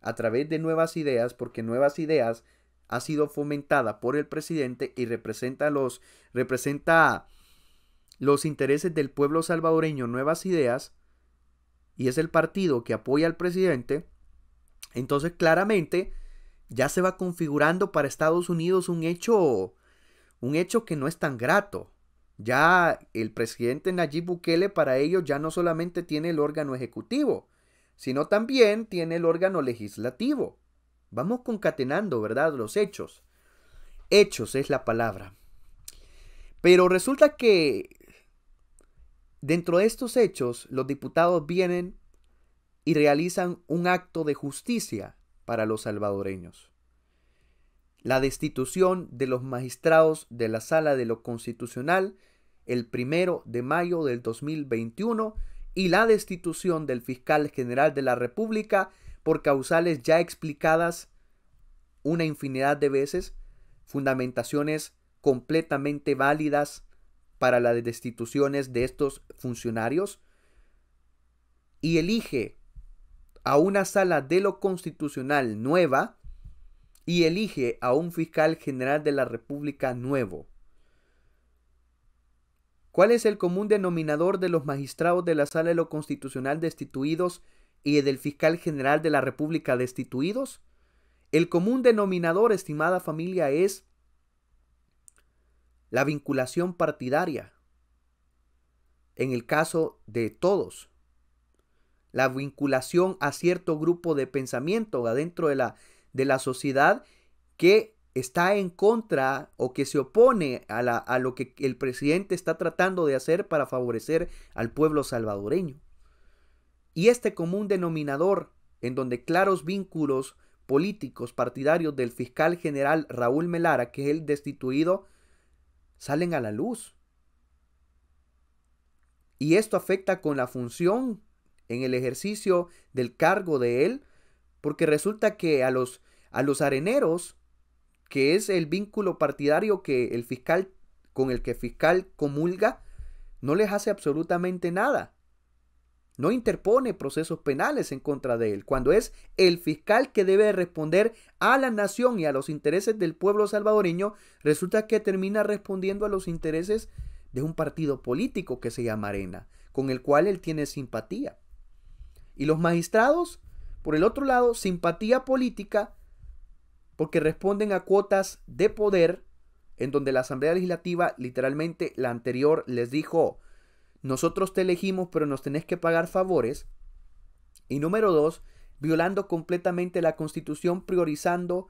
a través de nuevas ideas, porque nuevas ideas ha sido fomentada por el presidente y representa los representa los intereses del pueblo salvadoreño, nuevas ideas y es el partido que apoya al presidente. Entonces, claramente ya se va configurando para Estados Unidos un hecho, un hecho que no es tan grato. Ya el presidente Nayib Bukele para ellos ya no solamente tiene el órgano ejecutivo, sino también tiene el órgano legislativo. Vamos concatenando, ¿verdad? Los hechos. Hechos es la palabra. Pero resulta que dentro de estos hechos los diputados vienen y realizan un acto de justicia para los salvadoreños. La destitución de los magistrados de la Sala de lo Constitucional el primero de mayo del 2021 y la destitución del fiscal general de la República por causales ya explicadas una infinidad de veces, fundamentaciones completamente válidas para las destituciones de estos funcionarios, y elige a una sala de lo constitucional nueva y elige a un fiscal general de la República nuevo. ¿Cuál es el común denominador de los magistrados de la sala de lo constitucional destituidos y del fiscal general de la República destituidos? El común denominador, estimada familia, es la vinculación partidaria. En el caso de todos la vinculación a cierto grupo de pensamiento adentro de la, de la sociedad que está en contra o que se opone a, a lo que el presidente está tratando de hacer para favorecer al pueblo salvadoreño. Y este común denominador, en donde claros vínculos políticos partidarios del fiscal general Raúl Melara, que es el destituido, salen a la luz. Y esto afecta con la función en el ejercicio del cargo de él, porque resulta que a los, a los areneros, que es el vínculo partidario que el fiscal, con el que el fiscal comulga, no les hace absolutamente nada. No interpone procesos penales en contra de él, cuando es el fiscal que debe responder a la nación y a los intereses del pueblo salvadoreño, resulta que termina respondiendo a los intereses de un partido político que se llama Arena, con el cual él tiene simpatía. Y los magistrados, por el otro lado, simpatía política, porque responden a cuotas de poder, en donde la Asamblea Legislativa, literalmente la anterior, les dijo, nosotros te elegimos, pero nos tenés que pagar favores. Y número dos, violando completamente la Constitución, priorizando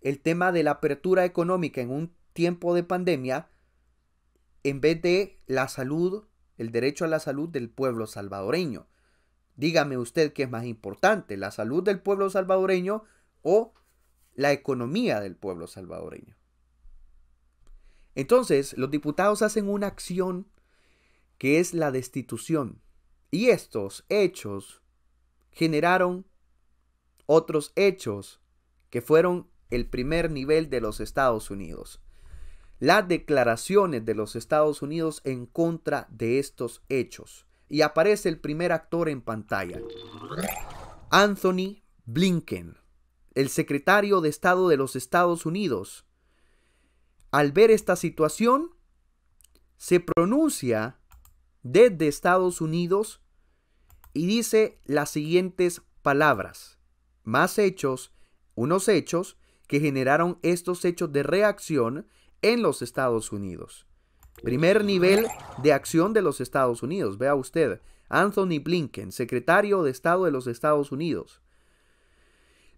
el tema de la apertura económica en un tiempo de pandemia, en vez de la salud, el derecho a la salud del pueblo salvadoreño. Dígame usted qué es más importante, la salud del pueblo salvadoreño o la economía del pueblo salvadoreño. Entonces, los diputados hacen una acción que es la destitución. Y estos hechos generaron otros hechos que fueron el primer nivel de los Estados Unidos. Las declaraciones de los Estados Unidos en contra de estos hechos y aparece el primer actor en pantalla. Anthony Blinken, el secretario de Estado de los Estados Unidos. Al ver esta situación, se pronuncia desde Estados Unidos y dice las siguientes palabras. Más hechos, unos hechos que generaron estos hechos de reacción en los Estados Unidos. Primer nivel de acción de los Estados Unidos. Vea usted, Anthony Blinken, secretario de Estado de los Estados Unidos.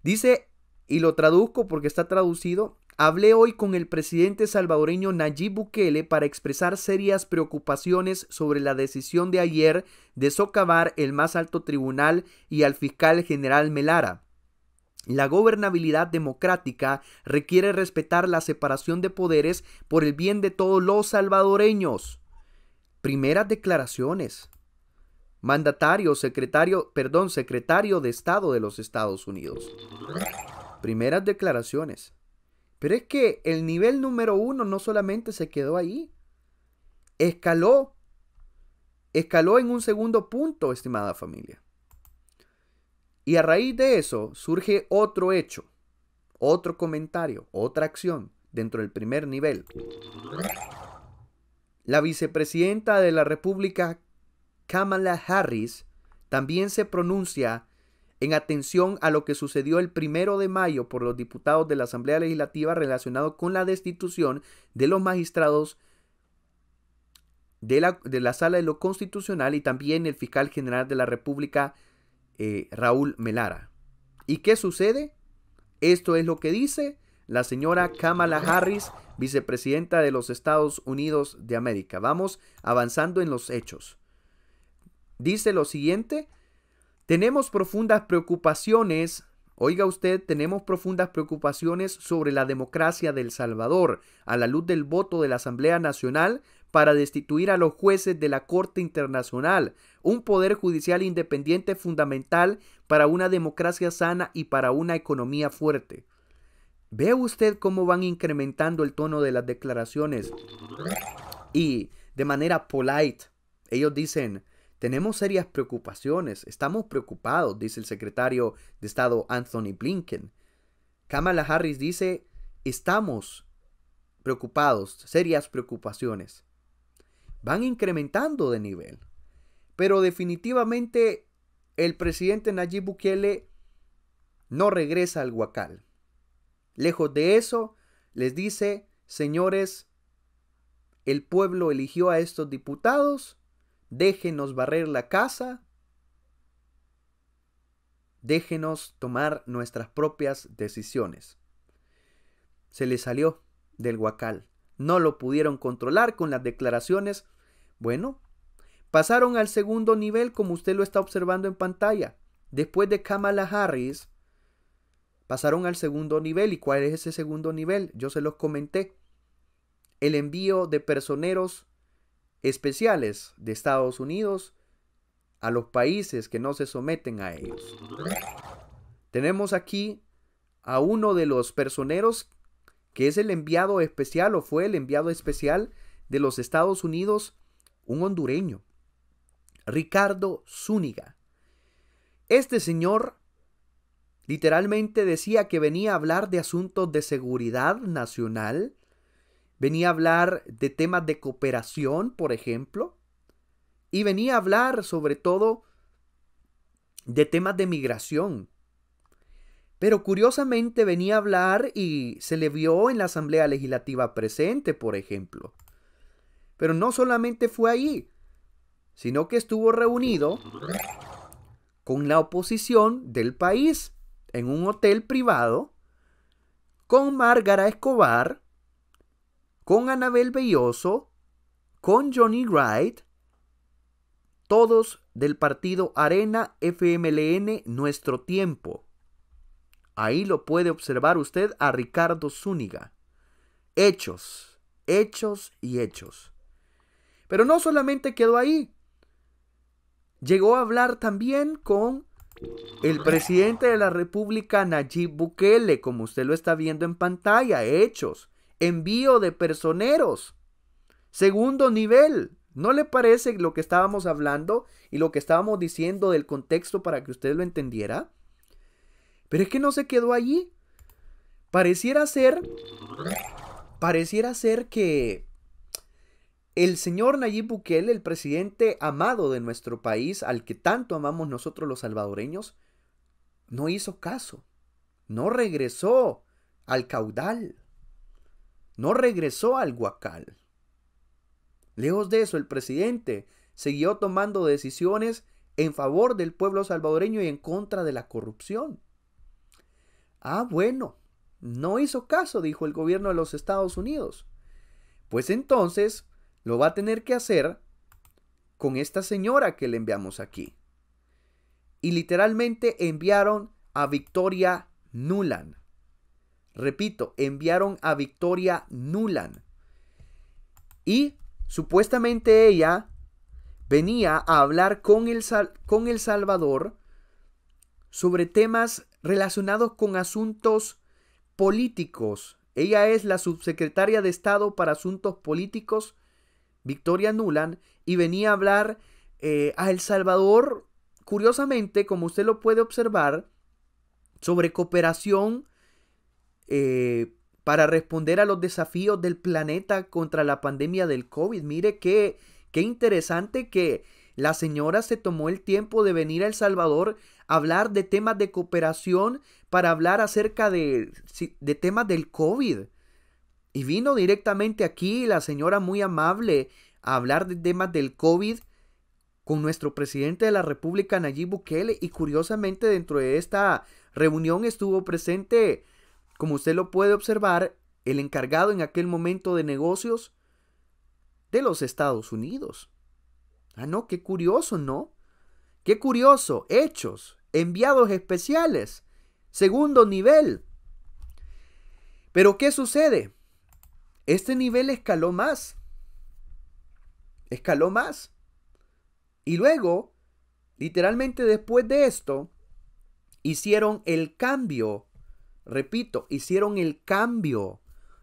Dice, y lo traduzco porque está traducido, hablé hoy con el presidente salvadoreño Nayib Bukele para expresar serias preocupaciones sobre la decisión de ayer de socavar el más alto tribunal y al fiscal general Melara la gobernabilidad democrática requiere respetar la separación de poderes por el bien de todos los salvadoreños. Primeras declaraciones. Mandatario, secretario, perdón, secretario de Estado de los Estados Unidos. Primeras declaraciones. Pero es que el nivel número uno no solamente se quedó ahí. Escaló. Escaló en un segundo punto, estimada familia. Y a raíz de eso surge otro hecho, otro comentario, otra acción dentro del primer nivel. La vicepresidenta de la República, Kamala Harris, también se pronuncia en atención a lo que sucedió el primero de mayo por los diputados de la Asamblea Legislativa relacionado con la destitución de los magistrados de la, Sala de lo Constitucional y también el fiscal general de la República, eh, Raúl Melara. ¿Y qué sucede? Esto es lo que dice la señora Kamala Harris, vicepresidenta de los Estados Unidos de América. Vamos avanzando en los hechos. Dice lo siguiente, tenemos profundas preocupaciones, oiga usted, tenemos profundas preocupaciones sobre la democracia del Salvador a la luz del voto de la Asamblea Nacional para destituir a los jueces de la Corte Internacional, un poder judicial independiente fundamental para una democracia sana y para una economía fuerte. Ve usted cómo van incrementando el tono de las declaraciones. Y de manera polite, ellos dicen, tenemos serias preocupaciones, estamos preocupados, dice el secretario de Estado Anthony Blinken. Kamala Harris dice, estamos preocupados, serias preocupaciones van incrementando de nivel. Pero definitivamente el presidente Nayib Bukele no regresa al Huacal. Lejos de eso, les dice, señores, el pueblo eligió a estos diputados, déjenos barrer la casa, déjenos tomar nuestras propias decisiones. Se le salió del Huacal. No lo pudieron controlar con las declaraciones bueno, pasaron al segundo nivel como usted lo está observando en pantalla. Después de Kamala Harris, pasaron al segundo nivel. ¿Y cuál es ese segundo nivel? Yo se los comenté. El envío de personeros especiales de Estados Unidos a los países que no se someten a ellos. Tenemos aquí a uno de los personeros que es el enviado especial o fue el enviado especial de los Estados Unidos un hondureño, Ricardo Zúñiga. Este señor literalmente decía que venía a hablar de asuntos de seguridad nacional, venía a hablar de temas de cooperación, por ejemplo, y venía a hablar sobre todo de temas de migración. Pero curiosamente venía a hablar y se le vio en la Asamblea Legislativa presente, por ejemplo. Pero no solamente fue allí, sino que estuvo reunido con la oposición del país en un hotel privado, con Márgara Escobar, con Anabel Belloso, con Johnny Wright, todos del partido Arena FMLN Nuestro Tiempo. Ahí lo puede observar usted a Ricardo Zúñiga. Hechos, hechos y hechos. Pero no solamente quedó ahí. Llegó a hablar también con el presidente de la República, Nayib Bukele, como usted lo está viendo en pantalla, hechos, envío de personeros, segundo nivel. ¿No le parece lo que estábamos hablando y lo que estábamos diciendo del contexto para que usted lo entendiera? Pero es que no se quedó allí. Pareciera ser, pareciera ser que el señor Nayib Bukele, el presidente amado de nuestro país, al que tanto amamos nosotros los salvadoreños, no hizo caso, no regresó al caudal, no regresó al guacal. Lejos de eso, el presidente siguió tomando decisiones en favor del pueblo salvadoreño y en contra de la corrupción. Ah, bueno, no hizo caso, dijo el gobierno de los Estados Unidos. Pues entonces, lo va a tener que hacer con esta señora que le enviamos aquí. Y literalmente enviaron a Victoria Nulan. Repito, enviaron a Victoria Nulan. Y supuestamente ella venía a hablar con el, con el Salvador sobre temas relacionados con asuntos políticos. Ella es la subsecretaria de Estado para Asuntos Políticos Victoria Nulan y venía a hablar eh, a El Salvador, curiosamente, como usted lo puede observar, sobre cooperación eh, para responder a los desafíos del planeta contra la pandemia del COVID. Mire qué, interesante que la señora se tomó el tiempo de venir a El Salvador a hablar de temas de cooperación para hablar acerca de, de temas del COVID. Y vino directamente aquí la señora muy amable a hablar de temas del COVID con nuestro presidente de la República, Nayib Bukele. Y curiosamente dentro de esta reunión estuvo presente, como usted lo puede observar, el encargado en aquel momento de negocios de los Estados Unidos. Ah, no, qué curioso, ¿no? Qué curioso, hechos, enviados especiales, segundo nivel. Pero ¿qué sucede? Este nivel escaló más. Escaló más. Y luego, literalmente después de esto, hicieron el cambio. Repito, hicieron el cambio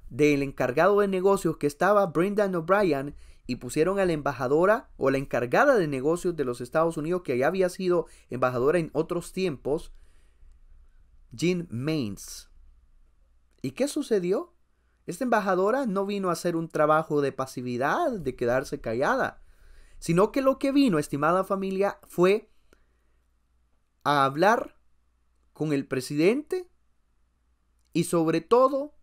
del encargado de negocios que estaba Brendan O'Brien y pusieron a la embajadora o la encargada de negocios de los Estados Unidos que ya había sido embajadora en otros tiempos, Jean Mains, ¿Y qué sucedió? Esta embajadora no vino a hacer un trabajo de pasividad, de quedarse callada, sino que lo que vino, estimada familia, fue a hablar con el presidente y sobre todo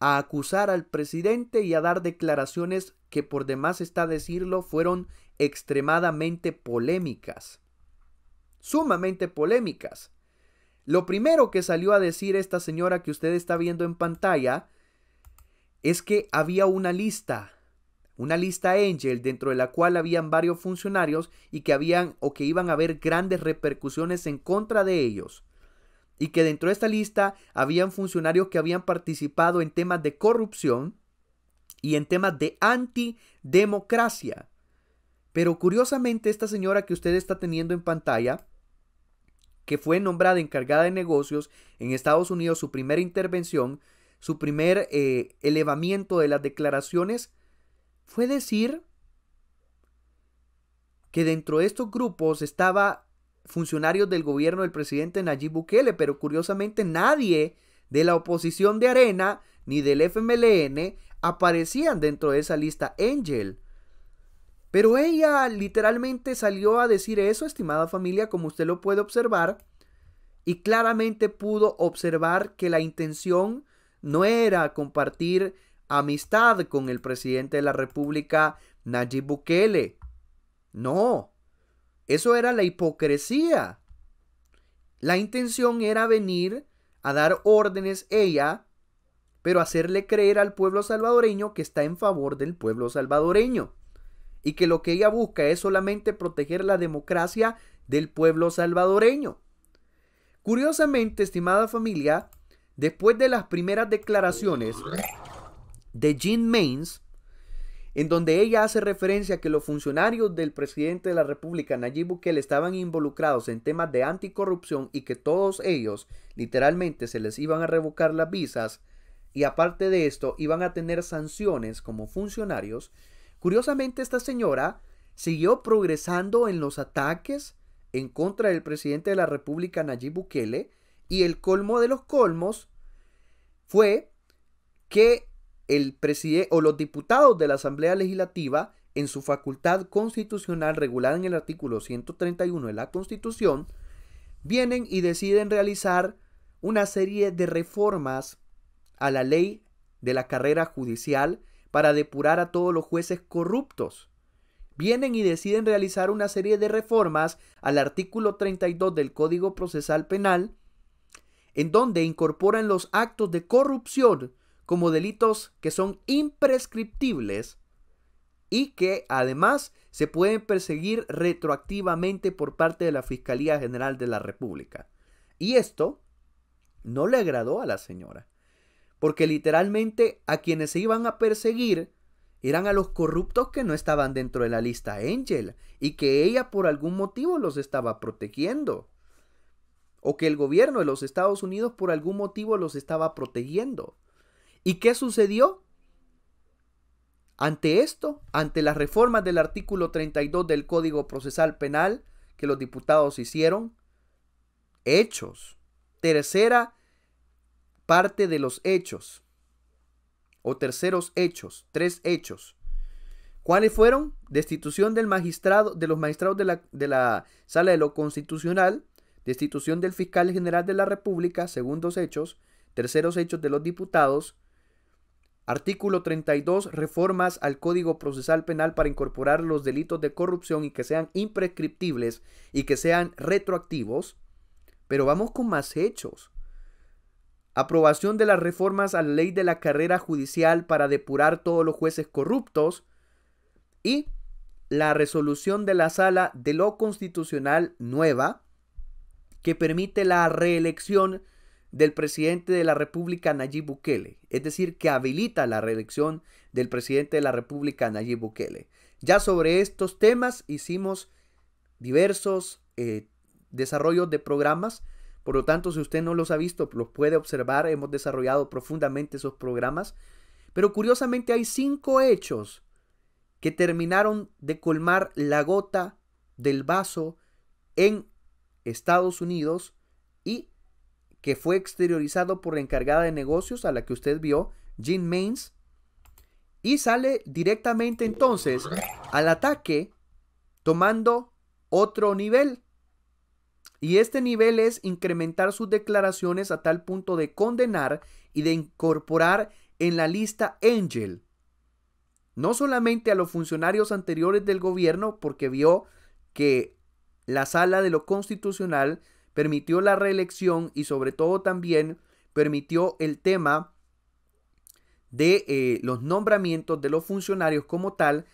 a acusar al presidente y a dar declaraciones que por demás está decirlo fueron extremadamente polémicas, sumamente polémicas. Lo primero que salió a decir esta señora que usted está viendo en pantalla es que había una lista, una lista Angel dentro de la cual habían varios funcionarios y que habían o que iban a haber grandes repercusiones en contra de ellos. Y que dentro de esta lista habían funcionarios que habían participado en temas de corrupción y en temas de antidemocracia. Pero curiosamente esta señora que usted está teniendo en pantalla que fue nombrada encargada de negocios en Estados Unidos, su primera intervención, su primer eh, elevamiento de las declaraciones, fue decir que dentro de estos grupos estaba funcionarios del gobierno del presidente Nayib Bukele, pero curiosamente nadie de la oposición de Arena ni del FMLN aparecían dentro de esa lista Angel. Pero ella literalmente salió a decir eso, estimada familia, como usted lo puede observar, y claramente pudo observar que la intención no era compartir amistad con el presidente de la República, Nayib Bukele. No, eso era la hipocresía. La intención era venir a dar órdenes ella, pero hacerle creer al pueblo salvadoreño que está en favor del pueblo salvadoreño y que lo que ella busca es solamente proteger la democracia del pueblo salvadoreño. Curiosamente, estimada familia, después de las primeras declaraciones de Jean Mains, en donde ella hace referencia a que los funcionarios del presidente de la República, Nayib Bukele, estaban involucrados en temas de anticorrupción y que todos ellos literalmente se les iban a revocar las visas y aparte de esto iban a tener sanciones como funcionarios, Curiosamente, esta señora siguió progresando en los ataques en contra del presidente de la República, Nayib Bukele, y el colmo de los colmos fue que el presidente o los diputados de la Asamblea Legislativa, en su facultad constitucional regulada en el artículo 131 de la Constitución, vienen y deciden realizar una serie de reformas a la ley de la carrera judicial para depurar a todos los jueces corruptos. Vienen y deciden realizar una serie de reformas al artículo 32 del Código Procesal Penal, en donde incorporan los actos de corrupción como delitos que son imprescriptibles y que además se pueden perseguir retroactivamente por parte de la Fiscalía General de la República. Y esto no le agradó a la señora porque literalmente a quienes se iban a perseguir eran a los corruptos que no estaban dentro de la lista Angel y que ella por algún motivo los estaba protegiendo. O que el gobierno de los Estados Unidos por algún motivo los estaba protegiendo. ¿Y qué sucedió? Ante esto, ante las reformas del artículo 32 del Código Procesal Penal que los diputados hicieron, hechos. Tercera parte de los hechos o terceros hechos, tres hechos. ¿Cuáles fueron? Destitución del magistrado, de los magistrados de la, de la sala de lo constitucional, destitución del fiscal general de la República, segundos hechos, terceros hechos de los diputados, Artículo 32. Reformas al Código Procesal Penal para incorporar los delitos de corrupción y que sean imprescriptibles y que sean retroactivos. Pero vamos con más hechos aprobación de las reformas a la ley de la carrera judicial para depurar todos los jueces corruptos y la resolución de la sala de lo constitucional nueva que permite la reelección del presidente de la República Nayib Bukele, es decir, que habilita la reelección del presidente de la República Nayib Bukele. Ya sobre estos temas hicimos diversos eh, desarrollos de programas por lo tanto, si usted no los ha visto, los puede observar. Hemos desarrollado profundamente esos programas. Pero curiosamente hay cinco hechos que terminaron de colmar la gota del vaso en Estados Unidos y que fue exteriorizado por la encargada de negocios a la que usted vio, Jean Mains, y sale directamente entonces al ataque tomando otro nivel. Y este nivel es incrementar sus declaraciones a tal punto de condenar y de incorporar en la lista Angel, no solamente a los funcionarios anteriores del gobierno, porque vio que la sala de lo constitucional permitió la reelección y sobre todo también permitió el tema de eh, los nombramientos de los funcionarios como tal,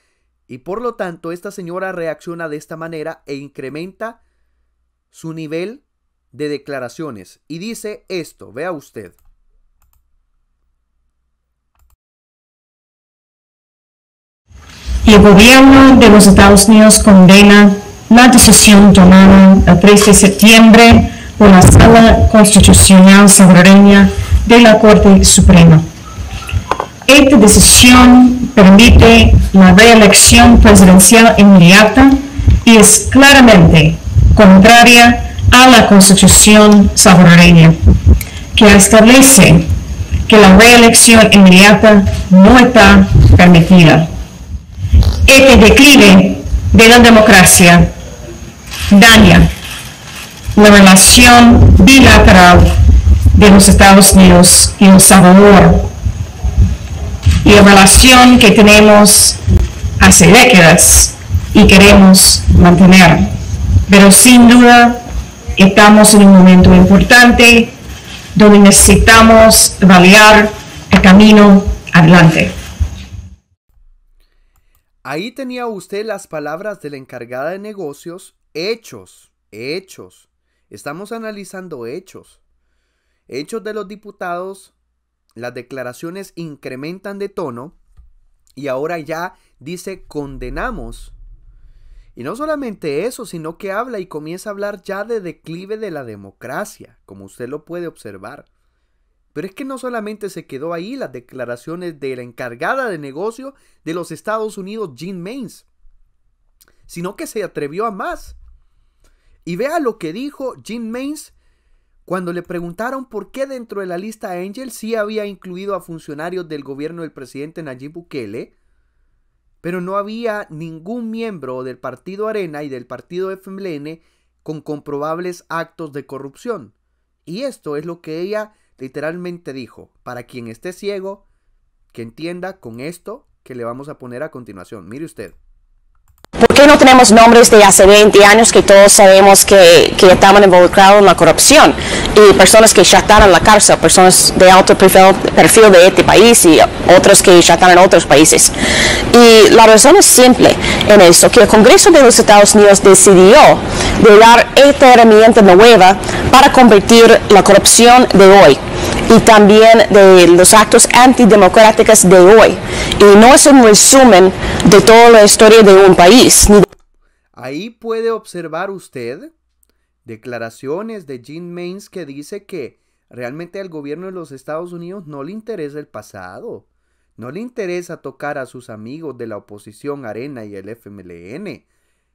y por lo tanto esta señora reacciona de esta manera e incrementa su nivel de declaraciones y dice esto, vea usted. El gobierno de los Estados Unidos condena la decisión tomada el 3 de septiembre por la Sala Constitucional Sobereña de la Corte Suprema. Esta decisión permite la reelección presidencial inmediata y es claramente contraria a la Constitución salvadoreña, que establece que la reelección inmediata no está permitida. Este declive de la democracia daña la relación bilateral de los Estados Unidos y El Salvador y la relación que tenemos hace décadas y queremos mantener pero sin duda estamos en un momento importante donde necesitamos validar el camino adelante. Ahí tenía usted las palabras de la encargada de negocios, hechos, hechos. Estamos analizando hechos. Hechos de los diputados, las declaraciones incrementan de tono y ahora ya dice condenamos y no solamente eso, sino que habla y comienza a hablar ya de declive de la democracia, como usted lo puede observar. Pero es que no solamente se quedó ahí las declaraciones de la encargada de negocio de los Estados Unidos, Jean Mains, sino que se atrevió a más. Y vea lo que dijo Jean Mains cuando le preguntaron por qué dentro de la lista Angel sí había incluido a funcionarios del gobierno del presidente Nayib Bukele, pero no había ningún miembro del Partido Arena y del Partido FMLN con comprobables actos de corrupción. Y esto es lo que ella literalmente dijo. Para quien esté ciego, que entienda con esto que le vamos a poner a continuación. Mire usted. ¿Por qué no tenemos nombres de hace 20 años que todos sabemos que, que estaban involucrados en la corrupción? y personas que ya están en la cárcel, personas de alto perfil, de este país y otros que ya están en otros países. Y la razón es simple en eso, que el Congreso de los Estados Unidos decidió de dar esta herramienta nueva para convertir la corrupción de hoy y también de los actos antidemocráticos de hoy. Y no es un resumen de toda la historia de un país. Ahí puede observar usted declaraciones de Jim Maines que dice que realmente al gobierno de los Estados Unidos no le interesa el pasado, no le interesa tocar a sus amigos de la oposición Arena y el FMLN.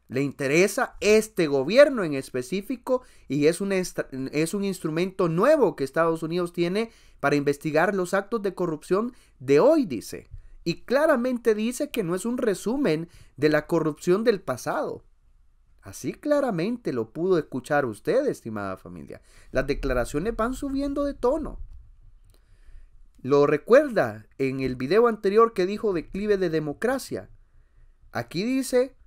Le interesa este gobierno en específico y es un, es un instrumento nuevo que Estados Unidos tiene para investigar los actos de corrupción de hoy, dice. Y claramente dice que no es un resumen de la corrupción del pasado, Así claramente lo pudo escuchar usted, estimada familia. Las declaraciones van subiendo de tono. Lo recuerda en el video anterior que dijo declive de democracia. Aquí dice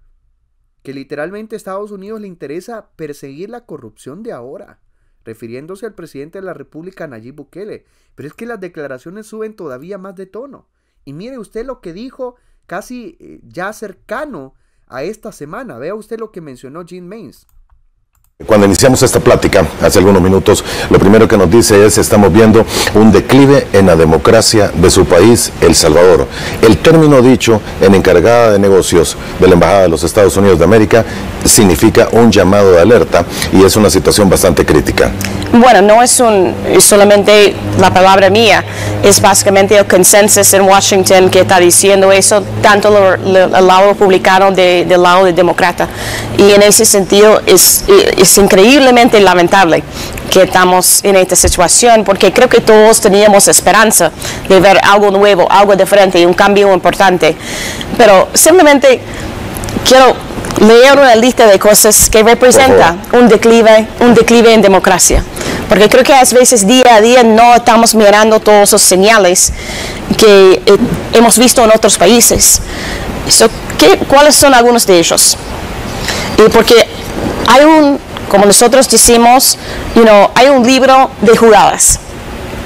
que literalmente a Estados Unidos le interesa perseguir la corrupción de ahora, refiriéndose al presidente de la República, Nayib Bukele. Pero es que las declaraciones suben todavía más de tono. Y mire usted lo que dijo casi eh, ya cercano a esta semana. Vea usted lo que mencionó Jim Mains. Cuando iniciamos esta plática, hace algunos minutos, lo primero que nos dice es estamos viendo un declive en la democracia de su país, El Salvador. El término dicho en encargada de negocios de la Embajada de los Estados Unidos de América significa un llamado de alerta y es una situación bastante crítica. Bueno, no es un, solamente la palabra mía, es básicamente el consensus en Washington que está diciendo eso, tanto lo, lado republicano del lado de demócrata. Y en ese sentido es es increíblemente lamentable que estamos en esta situación porque creo que todos teníamos esperanza de ver algo nuevo, algo diferente, y un cambio importante. Pero simplemente quiero leer una lista de cosas que representa un declive, un declive en democracia. Porque creo que a veces día a día no estamos mirando todos esos señales que eh, hemos visto en otros países. ¿Cuáles son algunos de ellos? Y porque hay un como nosotros decimos, hay un libro de jugadas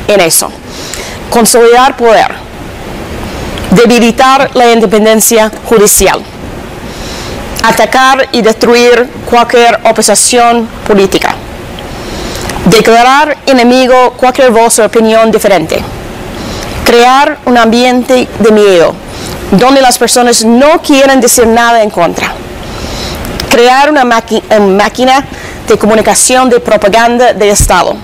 en eso. Consolidar poder, debilitar la independencia judicial, atacar y destruir cualquier oposición política, declarar enemigo cualquier voz o opinión diferente, crear un ambiente de miedo donde las personas no quieren decir nada en contra crear una máquina de comunicación de propaganda de Estado.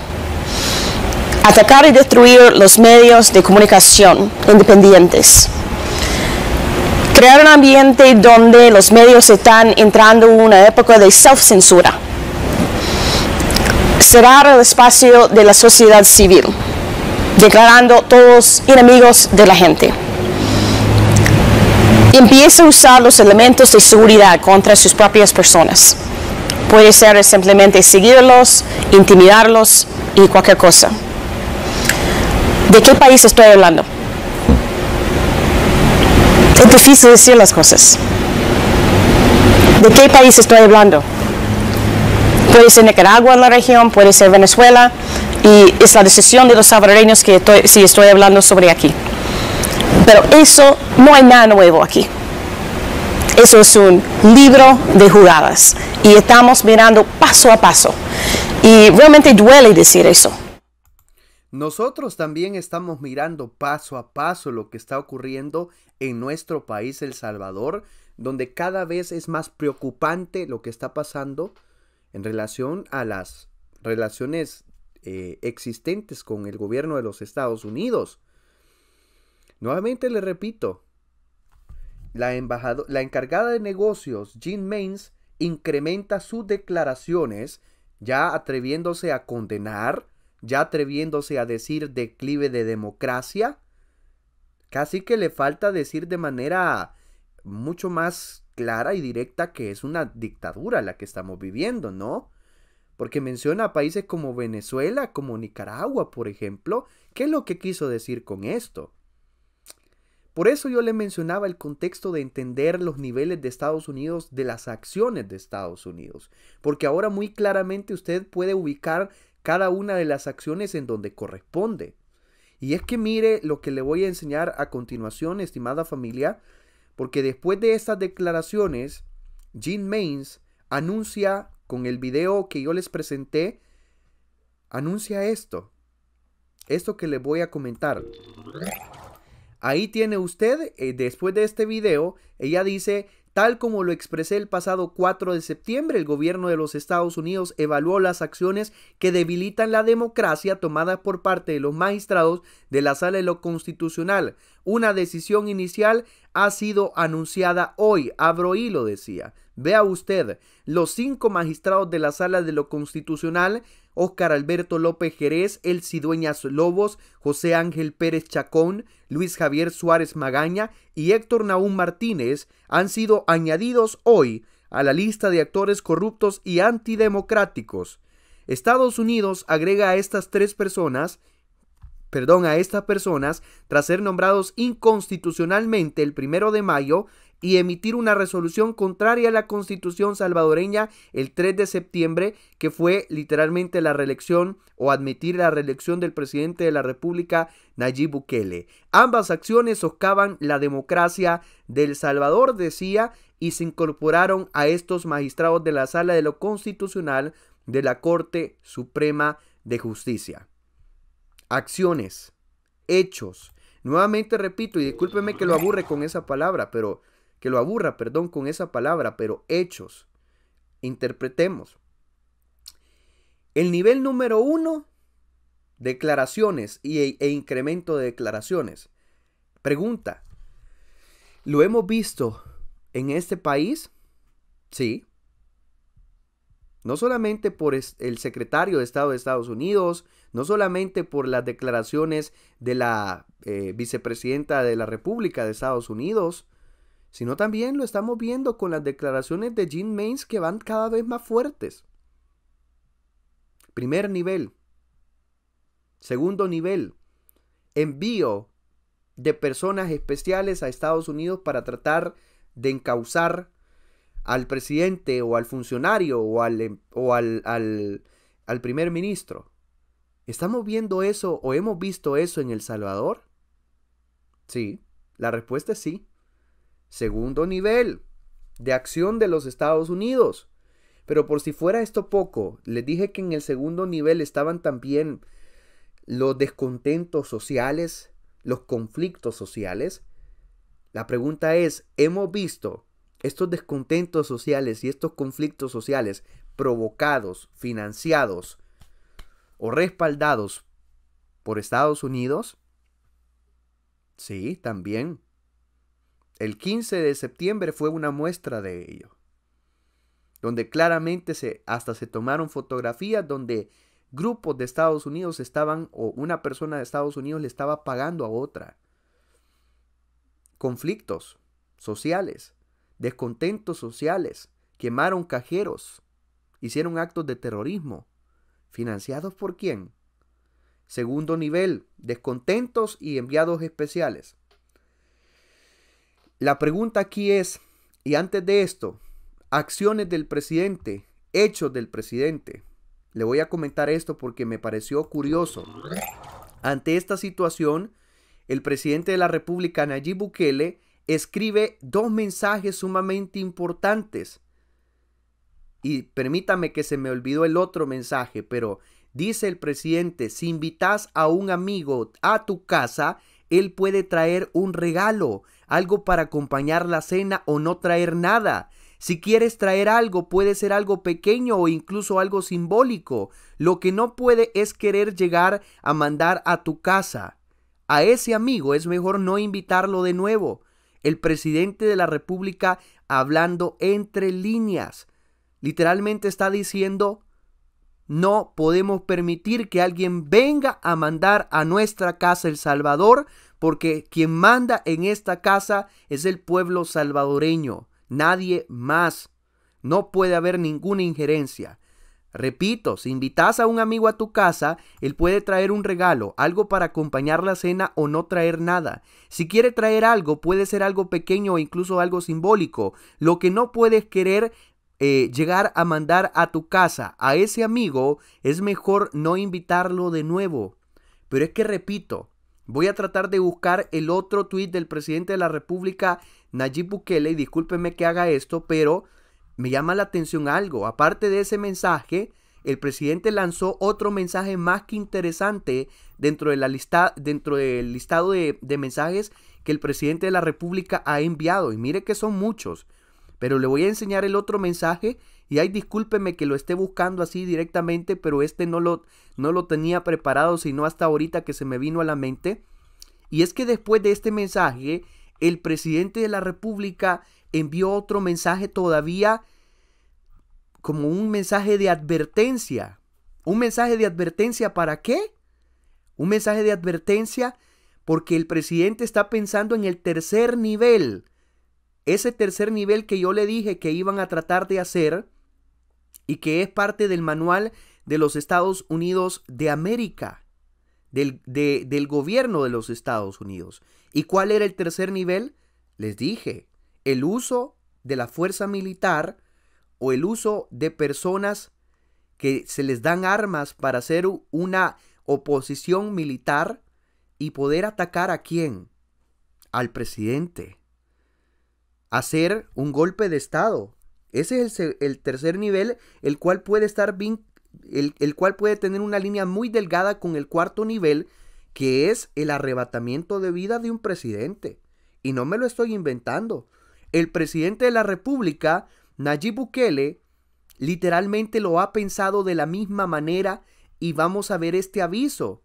Atacar y destruir los medios de comunicación independientes. Crear un ambiente donde los medios están entrando en una época de self-censura. Cerrar el espacio de la sociedad civil, declarando todos enemigos de la gente empieza a usar los elementos de seguridad contra sus propias personas, Puede ser simplemente seguirlos, intimidarlos y cualquier cosa. ¿De qué país estoy hablando? Es difícil decir las cosas. ¿De qué país estoy hablando? Puede ser Nicaragua en la región, puede ser Venezuela, y es la decisión de los salvadoreños que si estoy hablando sobre aquí. Pero eso no hay nada nuevo aquí. Eso es un libro de jugadas y estamos mirando paso a paso. Y realmente duele decir eso. Nosotros también estamos mirando paso a paso lo que está ocurriendo en nuestro país, El Salvador, donde cada vez es más preocupante lo que está pasando en relación a las relaciones eh, existentes con el gobierno de los Estados Unidos. Nuevamente le repito, la, la encargada de negocios, Jean Mains, incrementa sus declaraciones, ya atreviéndose a condenar, ya atreviéndose a decir declive de democracia. Casi que le falta decir de manera mucho más clara y directa que es una dictadura la que estamos viviendo, ¿no? Porque menciona a países como Venezuela, como Nicaragua, por ejemplo. ¿Qué es lo que quiso decir con esto? Por eso yo le mencionaba el contexto de entender los niveles de Estados Unidos, de las acciones de Estados Unidos, porque ahora muy claramente usted puede ubicar cada una de las acciones en donde corresponde. Y es que mire lo que le voy a enseñar a continuación, estimada familia, porque después de estas declaraciones, Gene Mains anuncia con el video que yo les presenté, anuncia esto, esto que le voy a comentar. Ahí tiene usted, eh, después de este video, ella dice, tal como lo expresé el pasado 4 de septiembre, el gobierno de los Estados Unidos evaluó las acciones que debilitan la democracia tomadas por parte de los magistrados de la sala de lo constitucional. Una decisión inicial ha sido anunciada hoy, abro lo decía. Vea usted, los cinco magistrados de la sala de lo constitucional Óscar Alberto López Jerez, Elsie Dueñas Lobos, José Ángel Pérez Chacón, Luis Javier Suárez Magaña y Héctor Naúm Martínez han sido añadidos hoy a la lista de actores corruptos y antidemocráticos. Estados Unidos agrega a estas tres personas perdón a estas personas tras ser nombrados inconstitucionalmente el primero de mayo y emitir una resolución contraria a la constitución salvadoreña el 3 de septiembre, que fue literalmente la reelección o admitir la reelección del presidente de la República, Nayib Bukele. Ambas acciones socavan la democracia del Salvador, decía, y se incorporaron a estos magistrados de la Sala de lo Constitucional de la Corte Suprema de Justicia. Acciones, hechos. Nuevamente repito, y discúlpeme que lo aburre con esa palabra, pero que lo aburra, perdón, con esa palabra, pero hechos. Interpretemos. El nivel número uno, declaraciones y, e, e incremento de declaraciones. Pregunta, ¿lo hemos visto en este país? Sí. No solamente por el secretario de Estado de Estados Unidos, no solamente por las declaraciones de la eh, vicepresidenta de la República de Estados Unidos, sino también lo estamos viendo con las declaraciones de Jim Mains que van cada vez más fuertes. Primer nivel. Segundo nivel. Envío de personas especiales a Estados Unidos para tratar de encauzar al presidente o al funcionario o al, em, o al, al primer ministro. ¿Estamos viendo eso o hemos visto eso en El Salvador? Sí, la respuesta es sí. Segundo nivel de acción de los Estados Unidos. Pero por si fuera esto poco, les dije que en el segundo nivel estaban también los descontentos sociales, los conflictos sociales. La pregunta es, ¿hemos visto estos descontentos sociales y estos conflictos sociales provocados, financiados o respaldados por Estados Unidos? Sí, también. El 15 de septiembre fue una muestra de ello, donde claramente se, hasta se tomaron fotografías donde grupos de Estados Unidos estaban, o una persona de Estados Unidos le estaba pagando a otra. Conflictos sociales, descontentos sociales, quemaron cajeros, hicieron actos de terrorismo. ¿Financiados por quién? Segundo nivel, descontentos y enviados especiales. La pregunta aquí es, y antes de esto, acciones del presidente, hechos del presidente. Le voy a comentar esto porque me pareció curioso. Ante esta situación, el presidente de la República, Nayib Bukele, escribe dos mensajes sumamente importantes. Y permítame que se me olvidó el otro mensaje, pero dice el presidente, si invitas a un amigo a tu casa, él puede traer un regalo algo para acompañar la cena o no traer nada. Si quieres traer algo, puede ser algo pequeño o incluso algo simbólico. Lo que no puede es querer llegar a mandar a tu casa. A ese amigo es mejor no invitarlo de nuevo. El presidente de la República hablando entre líneas. Literalmente está diciendo, no podemos permitir que alguien venga a mandar a nuestra casa El Salvador porque quien manda en esta casa es el pueblo salvadoreño, nadie más. No puede haber ninguna injerencia. Repito, si invitas a un amigo a tu casa, él puede traer un regalo, algo para acompañar la cena o no traer nada. Si quiere traer algo, puede ser algo pequeño o incluso algo simbólico. Lo que no puedes querer eh, llegar a mandar a tu casa a ese amigo, es mejor no invitarlo de nuevo. Pero es que repito, Voy a tratar de buscar el otro tuit del presidente de la República, Nayib Bukele, y discúlpenme que haga esto, pero me llama la atención algo. Aparte de ese mensaje, el presidente lanzó otro mensaje más que interesante dentro, de la lista, dentro del listado de mensajes que el presidente de la República ha enviado. Y mire que son muchos. Pero le voy a enseñar el otro mensaje y ay, discúlpeme que lo esté buscando así directamente, pero este no lo, no lo tenía preparado, sino hasta ahorita que se me vino a la mente. Y es que después de este mensaje, el presidente de la República envió otro mensaje todavía como un mensaje de advertencia. ¿Un mensaje de advertencia para qué? Un mensaje de advertencia porque el presidente está pensando en el tercer nivel ese tercer nivel que yo le dije que iban a tratar de hacer y que es parte del manual de los Estados Unidos de América, del, gobierno de los Estados Unidos. ¿Y cuál era el tercer nivel? Les dije, el uso de la fuerza militar o el uso de personas que se les dan armas para hacer una oposición militar y poder atacar a quién? Al presidente hacer un golpe de Estado. Ese es el, tercer nivel, el cual puede estar el, el cual puede tener una línea muy delgada con el cuarto nivel, que es el arrebatamiento de vida de un presidente. Y no me lo estoy inventando. El presidente de la República, Nayib Bukele, literalmente lo ha pensado de la misma manera y vamos a ver este aviso,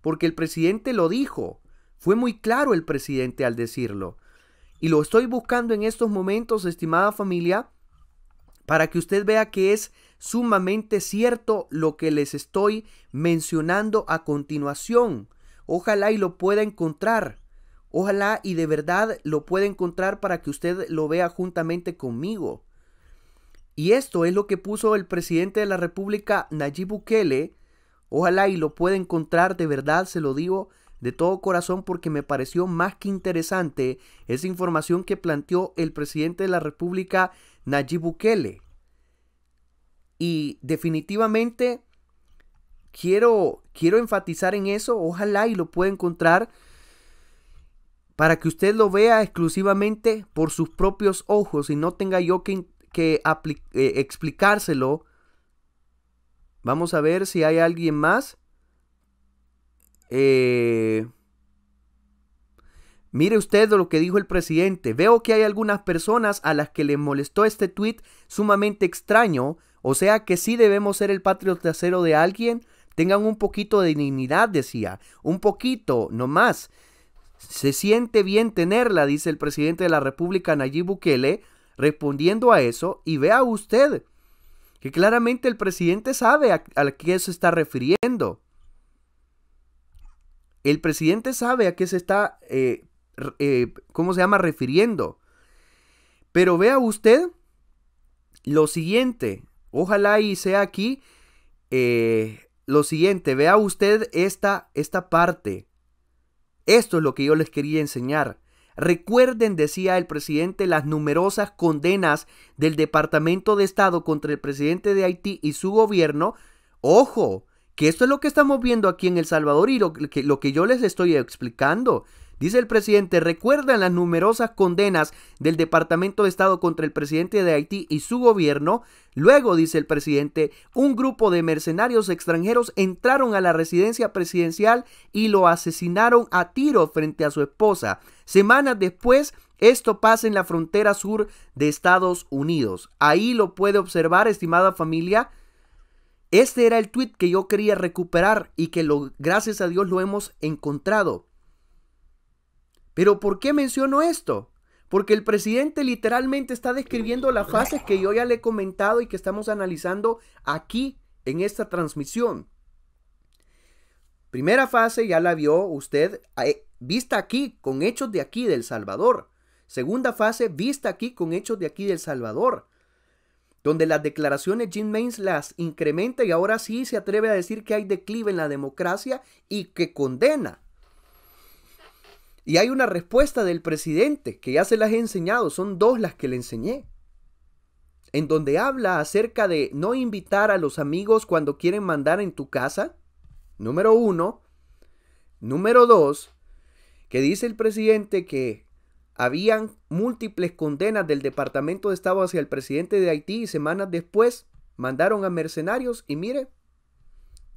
porque el presidente lo dijo. Fue muy claro el presidente al decirlo. Y lo estoy buscando en estos momentos, estimada familia, para que usted vea que es sumamente cierto lo que les estoy mencionando a continuación. Ojalá y lo pueda encontrar. Ojalá y de verdad lo pueda encontrar para que usted lo vea juntamente conmigo. Y esto es lo que puso el presidente de la República, Nayib Bukele. Ojalá y lo pueda encontrar, de verdad se lo digo, de todo corazón porque me pareció más que interesante esa información que planteó el presidente de la República, Nayib Bukele. Y definitivamente quiero, quiero enfatizar en eso, ojalá y lo pueda encontrar para que usted lo vea exclusivamente por sus propios ojos y no tenga yo que, eh, explicárselo. Vamos a ver si hay alguien más. Eh, mire usted lo que dijo el presidente. Veo que hay algunas personas a las que le molestó este tuit sumamente extraño. O sea que si debemos ser el patrio tercero de alguien. Tengan un poquito de dignidad, decía. Un poquito, no más. Se siente bien tenerla, dice el presidente de la República, Nayib Bukele, respondiendo a eso. Y vea usted que claramente el presidente sabe a qué se está refiriendo el presidente sabe a qué se está, eh, eh, ¿cómo se llama?, refiriendo. Pero vea usted lo siguiente, ojalá y sea aquí, eh, lo siguiente, vea usted esta, esta parte. Esto es lo que yo les quería enseñar. Recuerden, decía el presidente, las numerosas condenas del Departamento de Estado contra el presidente de Haití y su gobierno. Ojo, que esto es lo que estamos viendo aquí en El Salvador y lo que, yo les estoy explicando. Dice el presidente, recuerdan las numerosas condenas del Departamento de Estado contra el presidente de Haití y su gobierno. Luego, dice el presidente, un grupo de mercenarios extranjeros entraron a la residencia presidencial y lo asesinaron a tiro frente a su esposa. Semanas después, esto pasa en la frontera sur de Estados Unidos. Ahí lo puede observar, estimada familia, este era el tweet que yo quería recuperar y que gracias a Dios lo hemos encontrado. Pero ¿por qué menciono esto? Porque el presidente literalmente está describiendo las fases que yo ya le he comentado y que estamos analizando aquí en esta transmisión. Primera fase ya la vio usted eh, vista aquí con hechos de aquí del Salvador. Segunda fase vista aquí con hechos de aquí del Salvador donde las declaraciones Jim Maines las incrementa y ahora sí se atreve a decir que hay declive en la democracia y que condena. Y hay una respuesta del presidente que ya se las he enseñado, son dos las que le enseñé, en donde habla acerca de no invitar a los amigos cuando quieren mandar en tu casa, número uno, número dos, que dice el presidente que habían múltiples condenas del Departamento de Estado hacia el presidente de Haití y semanas después mandaron a mercenarios y mire,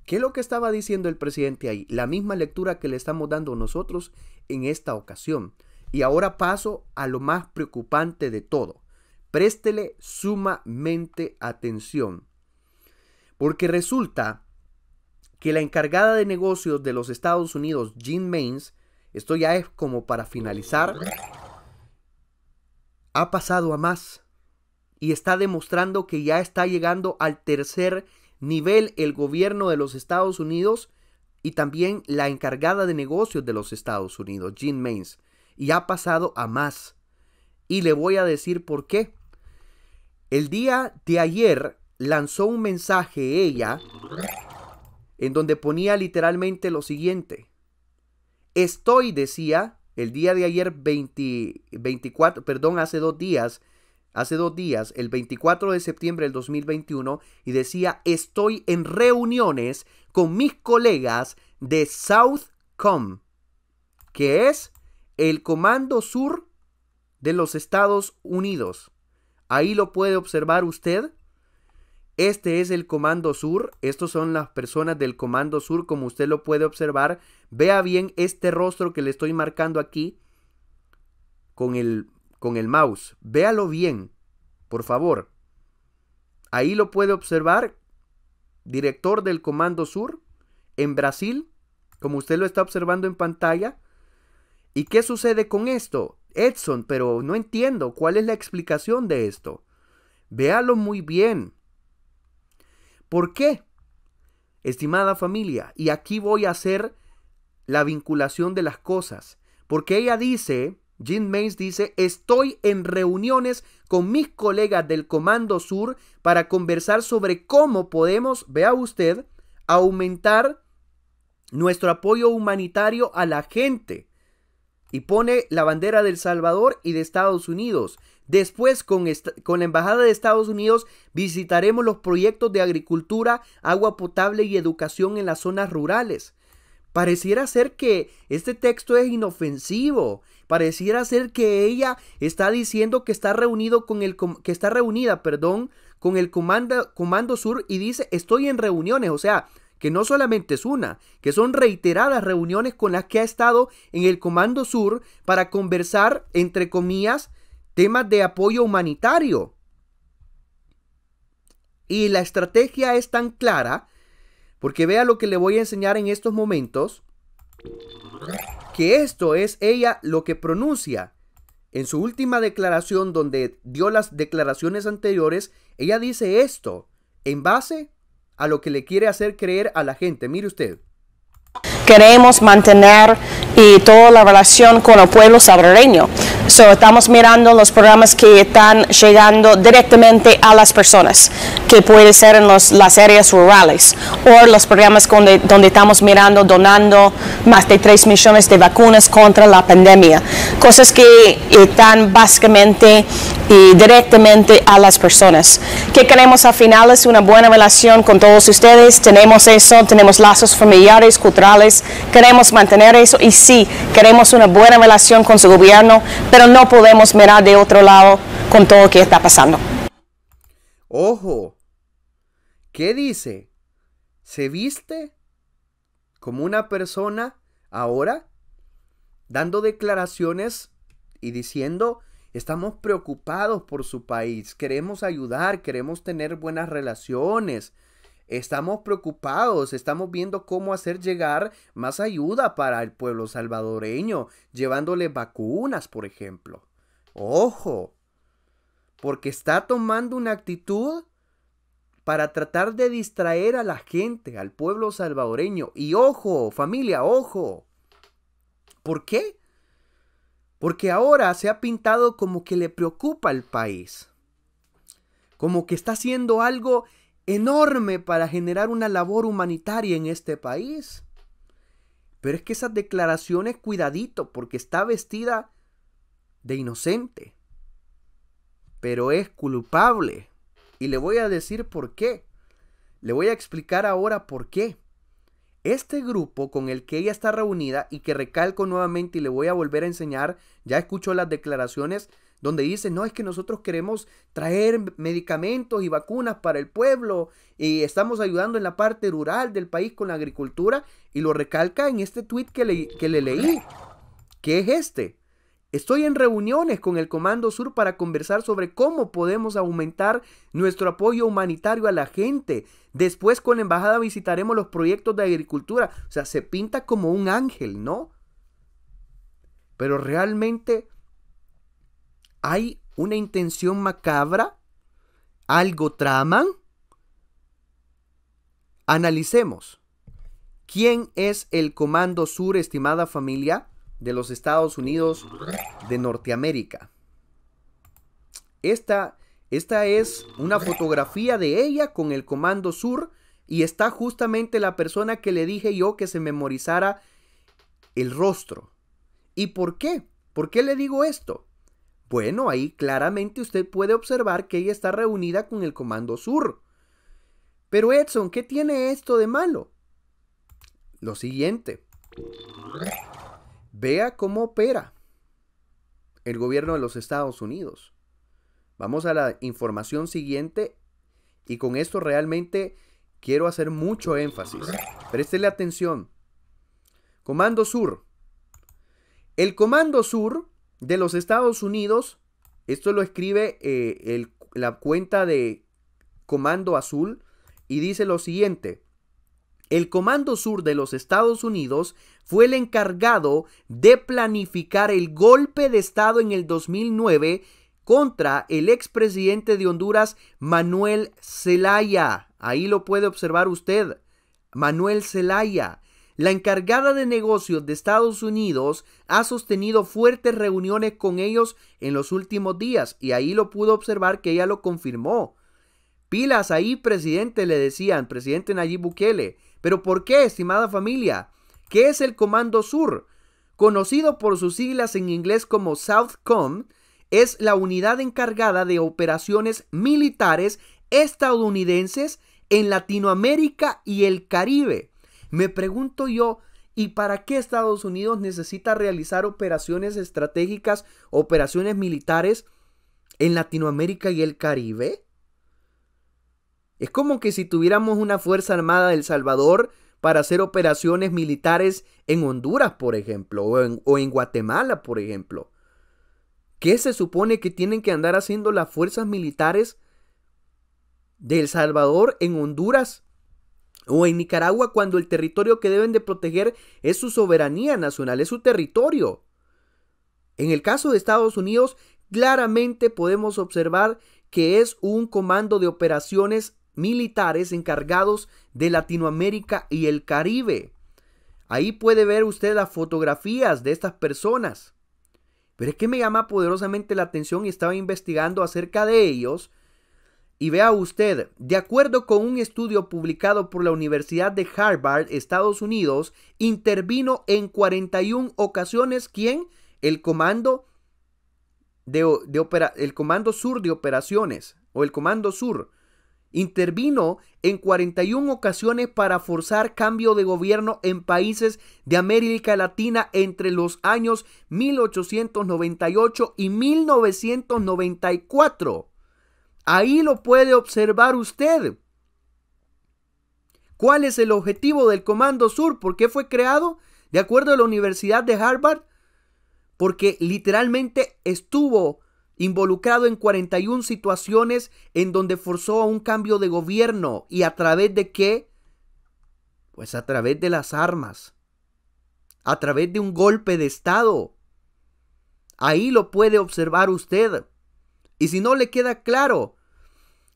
¿qué es lo que estaba diciendo el presidente ahí? La misma lectura que le estamos dando nosotros en esta ocasión. Y ahora paso a lo más preocupante de todo. Préstele sumamente atención. Porque resulta que la encargada de negocios de los Estados Unidos, Jim Maines, esto ya es como para finalizar ha pasado a más y está demostrando que ya está llegando al tercer nivel el gobierno de los Estados Unidos y también la encargada de negocios de los Estados Unidos, Jean Mains, y ha pasado a más. Y le voy a decir por qué. El día de ayer lanzó un mensaje ella en donde ponía literalmente lo siguiente. Estoy, decía, el día de ayer, 24, perdón, hace dos días, hace dos días, el 24 de septiembre del 2021, y decía, estoy en reuniones con mis colegas de Southcom, que es el Comando Sur de los Estados Unidos. Ahí lo puede observar usted este es el Comando Sur, estos son las personas del Comando Sur, como usted lo puede observar. Vea bien este rostro que le estoy marcando aquí con el, con el mouse. Véalo bien, por favor. Ahí lo puede observar, director del Comando Sur, en Brasil, como usted lo está observando en pantalla. ¿Y qué sucede con esto? Edson, pero no entiendo cuál es la explicación de esto. Véalo muy bien. ¿Por qué? Estimada familia, y aquí voy a hacer la vinculación de las cosas, porque ella dice, Jim Mays dice, estoy en reuniones con mis colegas del Comando Sur para conversar sobre cómo podemos, vea usted, aumentar nuestro apoyo humanitario a la gente. Y pone la bandera del Salvador y de Estados Unidos. Después, con, con, la Embajada de Estados Unidos, visitaremos los proyectos de agricultura, agua potable y educación en las zonas rurales. Pareciera ser que este texto es inofensivo. Pareciera ser que ella está diciendo que está reunido con el que está reunida, perdón, con el comando Sur y dice estoy en reuniones, o sea, que no solamente es una, que son reiteradas reuniones con las que ha estado en el Comando Sur para conversar entre comillas temas de apoyo humanitario. Y la estrategia es tan clara, porque vea lo que le voy a enseñar en estos momentos, que esto es ella lo que pronuncia. En su última declaración, donde dio las declaraciones anteriores, ella dice esto, en base a lo que le quiere hacer creer a la gente. Mire usted. Queremos mantener y toda la relación con el pueblo salvadoreño. estamos mirando los programas que están llegando directamente a las personas, que puede ser en las áreas rurales, o los programas donde, donde estamos mirando, donando más de 3 millones de vacunas contra la pandemia. Cosas que están básicamente y directamente a las personas. que queremos al final? Es una buena relación con todos ustedes. Tenemos eso, tenemos lazos familiares, culturales, queremos mantener eso y sí, queremos una buena relación con su gobierno, pero no podemos mirar de otro lado con todo lo que está pasando. Ojo, ¿qué dice? ¿Se viste como una persona ahora? Dando declaraciones y diciendo Estamos preocupados por su país, queremos ayudar, queremos tener buenas relaciones. Estamos preocupados, estamos viendo cómo hacer llegar más ayuda para el pueblo salvadoreño, llevándole vacunas, por ejemplo. Ojo, porque está tomando una actitud para tratar de distraer a la gente, al pueblo salvadoreño. Y ojo, familia, ojo. ¿Por qué? porque ahora se ha pintado como que le preocupa al país, como que está haciendo algo enorme para generar una labor humanitaria en este país. Pero es que esas declaraciones, cuidadito, porque está vestida de inocente, pero es culpable. Y le voy a decir por qué. Le voy a explicar ahora por qué. Este grupo con el que ella está reunida y que recalco nuevamente y le voy a volver a enseñar, ya escucho las declaraciones donde dice, no, es que nosotros queremos traer medicamentos y vacunas para el pueblo y estamos ayudando en la parte rural del país con la agricultura y lo recalca en este tweet que le, que le leí, que es este. Estoy en reuniones con el Comando Sur para conversar sobre cómo podemos aumentar nuestro apoyo humanitario a la gente. Después con la embajada visitaremos los proyectos de agricultura. O sea, se pinta como un ángel, ¿no? Pero realmente hay una intención macabra, algo traman. Analicemos. ¿Quién es el Comando Sur, estimada familia? de los Estados Unidos de Norteamérica. Esta, esta es una fotografía de ella con el Comando Sur y está justamente la persona que le dije yo que se memorizara el rostro. ¿Y por qué? ¿Por qué le digo esto? Bueno, ahí claramente usted puede observar que ella está reunida con el Comando Sur. Pero Edson, ¿qué tiene esto de malo? Lo siguiente. Vea cómo opera el gobierno de los Estados Unidos. Vamos a la información siguiente y con esto realmente quiero hacer mucho énfasis. Prestele atención. Comando Sur. El Comando Sur de los Estados Unidos, esto lo escribe eh, la cuenta de Comando Azul y dice lo siguiente. El Comando Sur de los Estados Unidos fue el encargado de planificar el golpe de Estado en el 2009 contra el expresidente de Honduras, Manuel Zelaya. Ahí lo puede observar usted. Manuel Zelaya. La encargada de negocios de Estados Unidos ha sostenido fuertes reuniones con ellos en los últimos días y ahí lo pudo observar que ella lo confirmó. Pilas ahí, presidente, le decían, presidente Nayib Bukele. Pero ¿por qué, estimada familia? ¿Qué es el Comando Sur? Conocido por sus siglas en inglés como Southcom, es la unidad encargada de operaciones militares estadounidenses en Latinoamérica y el Caribe. Me pregunto yo, ¿y para qué Estados Unidos necesita realizar operaciones estratégicas, operaciones militares en Latinoamérica y el Caribe? Es como que si tuviéramos una Fuerza Armada del Salvador para hacer operaciones militares en Honduras, por ejemplo, o en, Guatemala, por ejemplo. ¿Qué se supone que tienen que andar haciendo las fuerzas militares de El Salvador en Honduras o en Nicaragua cuando el territorio que deben de proteger es su soberanía nacional, es su territorio? En el caso de Estados Unidos, claramente podemos observar que es un comando de operaciones militares encargados de Latinoamérica y el Caribe. Ahí puede ver usted las fotografías de estas personas. Pero es que me llama poderosamente la atención y estaba investigando acerca de ellos. Y vea usted, de acuerdo con un estudio publicado por la Universidad de Harvard, Estados Unidos, intervino en 41 ocasiones ¿quién? El comando de, opera, el comando sur de operaciones o el comando sur Intervino en 41 ocasiones para forzar cambio de gobierno en países de América Latina entre los años 1898 y 1994. Ahí lo puede observar usted. ¿Cuál es el objetivo del Comando Sur? ¿Por qué fue creado? De acuerdo a la Universidad de Harvard, porque literalmente estuvo involucrado en 41 situaciones en donde forzó a un cambio de gobierno y a través de qué? Pues a través de las armas, a través de un golpe de Estado. Ahí lo puede observar usted. Y si no le queda claro,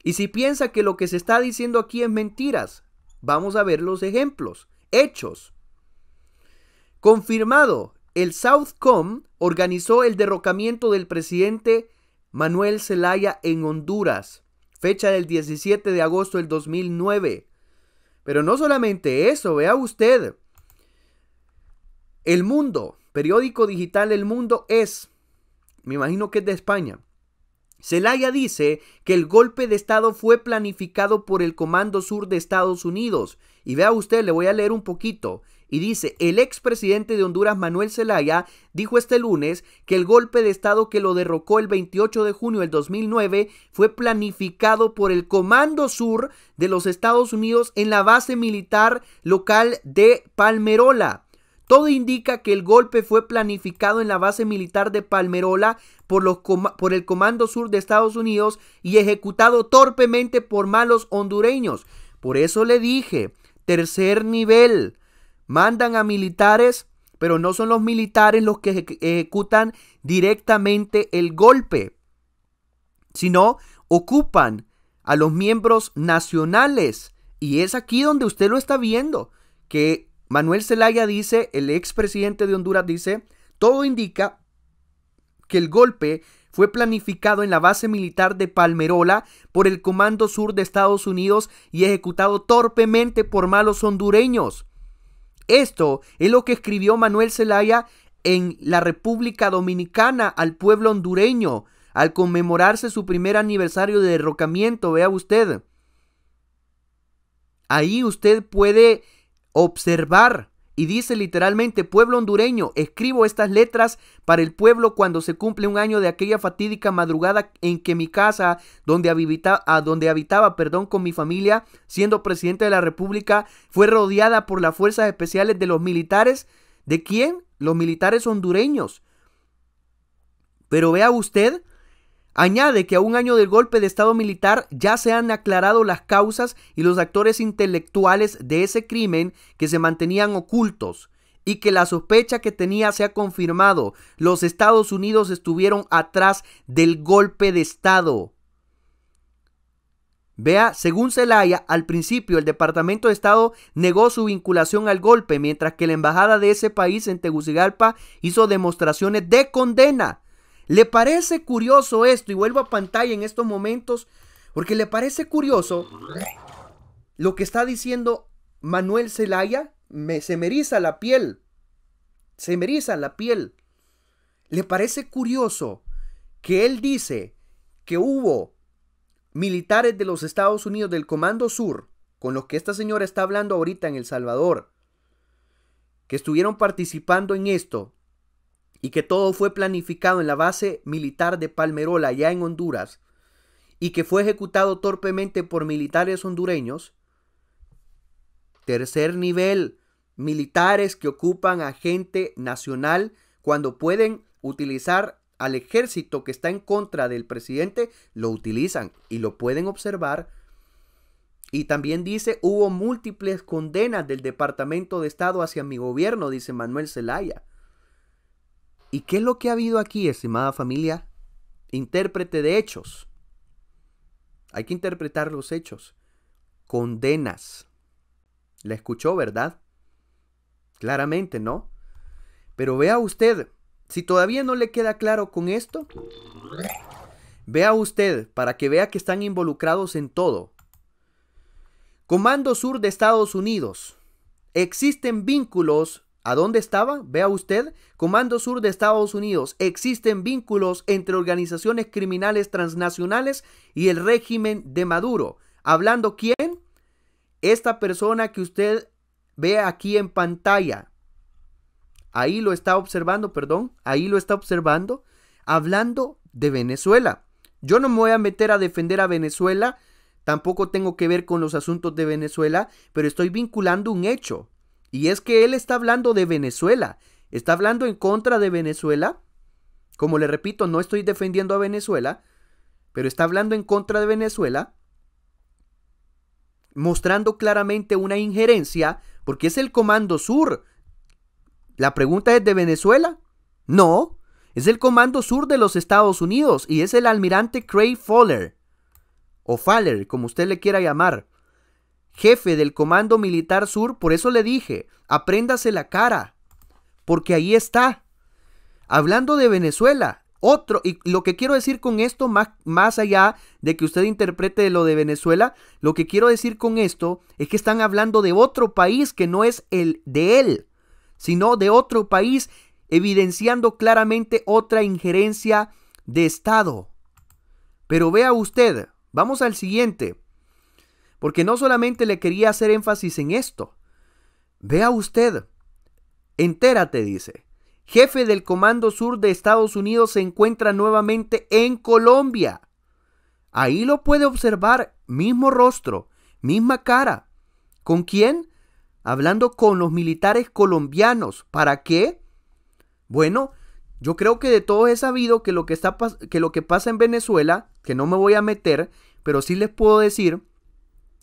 y si piensa que lo que se está diciendo aquí es mentiras, vamos a ver los ejemplos, hechos. Confirmado, el Southcom organizó el derrocamiento del presidente Manuel Zelaya en Honduras, fecha del 17 de agosto del 2009. Pero no solamente eso, vea usted. El Mundo, periódico digital El Mundo es, me imagino que es de España. Zelaya dice que el golpe de Estado fue planificado por el Comando Sur de Estados Unidos. Y vea usted, le voy a leer un poquito y dice, el expresidente de Honduras, Manuel Zelaya, dijo este lunes que el golpe de Estado que lo derrocó el 28 de junio del 2009 fue planificado por el Comando Sur de los Estados Unidos en la base militar local de Palmerola. Todo indica que el golpe fue planificado en la base militar de Palmerola por, los por, el Comando Sur de Estados Unidos y ejecutado torpemente por malos hondureños. Por eso le dije, tercer nivel, mandan a militares, pero no son los militares los que ejecutan directamente el golpe, sino ocupan a los miembros nacionales. Y es aquí donde usted lo está viendo, que Manuel Zelaya dice, el expresidente de Honduras dice, todo indica que el golpe fue planificado en la base militar de Palmerola por el Comando Sur de Estados Unidos y ejecutado torpemente por malos hondureños. Esto es lo que escribió Manuel Zelaya en la República Dominicana al pueblo hondureño al conmemorarse su primer aniversario de derrocamiento, vea usted. Ahí usted puede observar y dice literalmente, pueblo hondureño, escribo estas letras para el pueblo cuando se cumple un año de aquella fatídica madrugada en que mi casa, donde, donde habitaba perdón, con mi familia, siendo presidente de la República, fue rodeada por las fuerzas especiales de los militares. ¿De quién? Los militares hondureños. Pero vea usted Añade que a un año del golpe de Estado militar ya se han aclarado las causas y los actores intelectuales de ese crimen que se mantenían ocultos y que la sospecha que tenía se ha confirmado. Los Estados Unidos estuvieron atrás del golpe de Estado. Vea, según Zelaya, al principio el Departamento de Estado negó su vinculación al golpe, mientras que la embajada de ese país en Tegucigalpa hizo demostraciones de condena ¿Le parece curioso esto? Y vuelvo a pantalla en estos momentos, porque le parece curioso lo que está diciendo Manuel Zelaya. Me, se me la piel. Se me la piel. ¿Le parece curioso que él dice que hubo militares de los Estados Unidos del Comando Sur, con los que esta señora está hablando ahorita en El Salvador, que estuvieron participando en esto, y que todo fue planificado en la base militar de Palmerola, allá en Honduras, y que fue ejecutado torpemente por militares hondureños. Tercer nivel, militares que ocupan a gente nacional cuando pueden utilizar al ejército que está en contra del presidente, lo utilizan y lo pueden observar. Y también dice, hubo múltiples condenas del Departamento de Estado hacia mi gobierno, dice Manuel Zelaya. ¿Y qué es lo que ha habido aquí, estimada familia? Intérprete de hechos. Hay que interpretar los hechos. Condenas. ¿La escuchó, verdad? Claramente, ¿no? Pero vea usted, si todavía no le queda claro con esto, vea usted para que vea que están involucrados en todo. Comando Sur de Estados Unidos. Existen vínculos ¿A dónde estaba? Vea usted, Comando Sur de Estados Unidos. Existen vínculos entre organizaciones criminales transnacionales y el régimen de Maduro. ¿Hablando quién? Esta persona que usted ve aquí en pantalla. Ahí lo está observando, perdón, ahí lo está observando, hablando de Venezuela. Yo no me voy a meter a defender a Venezuela, tampoco tengo que ver con los asuntos de Venezuela, pero estoy vinculando un hecho, y es que él está hablando de Venezuela, está hablando en contra de Venezuela. Como le repito, no estoy defendiendo a Venezuela, pero está hablando en contra de Venezuela, mostrando claramente una injerencia, porque es el Comando Sur. La pregunta es de Venezuela. No, es el Comando Sur de los Estados Unidos y es el almirante Craig Fowler, o Faller, como usted le quiera llamar jefe del Comando Militar Sur, por eso le dije, apréndase la cara, porque ahí está. Hablando de Venezuela, otro, y lo que quiero decir con esto, más, más allá de que usted interprete lo de Venezuela, lo que quiero decir con esto es que están hablando de otro país que no es el de él, sino de otro país, evidenciando claramente otra injerencia de Estado. Pero vea usted, vamos al siguiente porque no solamente le quería hacer énfasis en esto. Vea usted, entérate, dice, jefe del Comando Sur de Estados Unidos se encuentra nuevamente en Colombia. Ahí lo puede observar, mismo rostro, misma cara. ¿Con quién? Hablando con los militares colombianos. ¿Para qué? Bueno, yo creo que de todo he sabido que lo que, está, que lo que pasa en Venezuela, que no me voy a meter, pero sí les puedo decir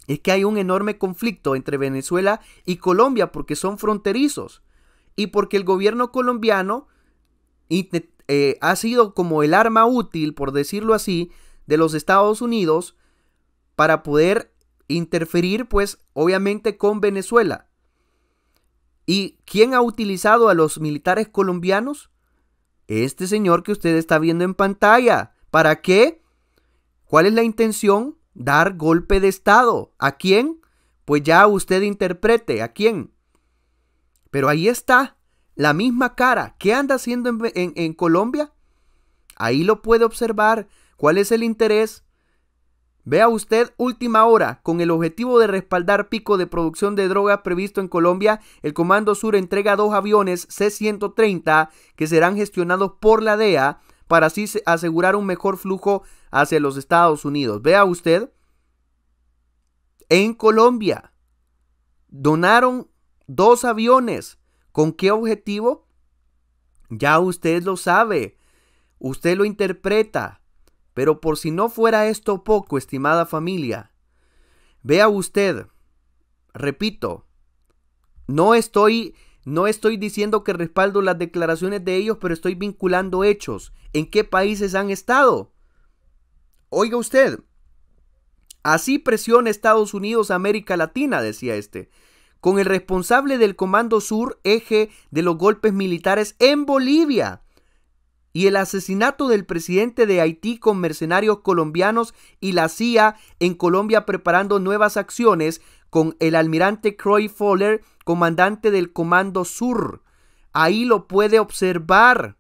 es que hay un enorme conflicto entre Venezuela y Colombia porque son fronterizos y porque el gobierno colombiano eh, ha sido como el arma útil, por decirlo así, de los Estados Unidos para poder interferir, pues, obviamente con Venezuela. ¿Y quién ha utilizado a los militares colombianos? Este señor que usted está viendo en pantalla. ¿Para qué? ¿Cuál es la intención? dar golpe de Estado. ¿A quién? Pues ya usted interprete, ¿a quién? Pero ahí está, la misma cara. ¿Qué anda haciendo en, Colombia? Ahí lo puede observar. ¿Cuál es el interés? Vea usted última hora, con el objetivo de respaldar pico de producción de drogas previsto en Colombia, el Comando Sur entrega dos aviones C-130 que serán gestionados por la DEA para así asegurar un mejor flujo hacia los Estados Unidos. Vea usted, en Colombia donaron dos aviones. ¿Con qué objetivo? Ya usted lo sabe, usted lo interpreta. Pero por si no fuera esto poco, estimada familia, vea usted, repito, no estoy no estoy diciendo que respaldo las declaraciones de ellos, pero estoy vinculando hechos. ¿En qué países han estado? Oiga usted, así presiona Estados Unidos a América Latina, decía este, con el responsable del Comando Sur, eje de los golpes militares en Bolivia, y el asesinato del presidente de Haití con mercenarios colombianos y la CIA en Colombia preparando nuevas acciones con el almirante Croy Fowler, comandante del Comando Sur. Ahí lo puede observar.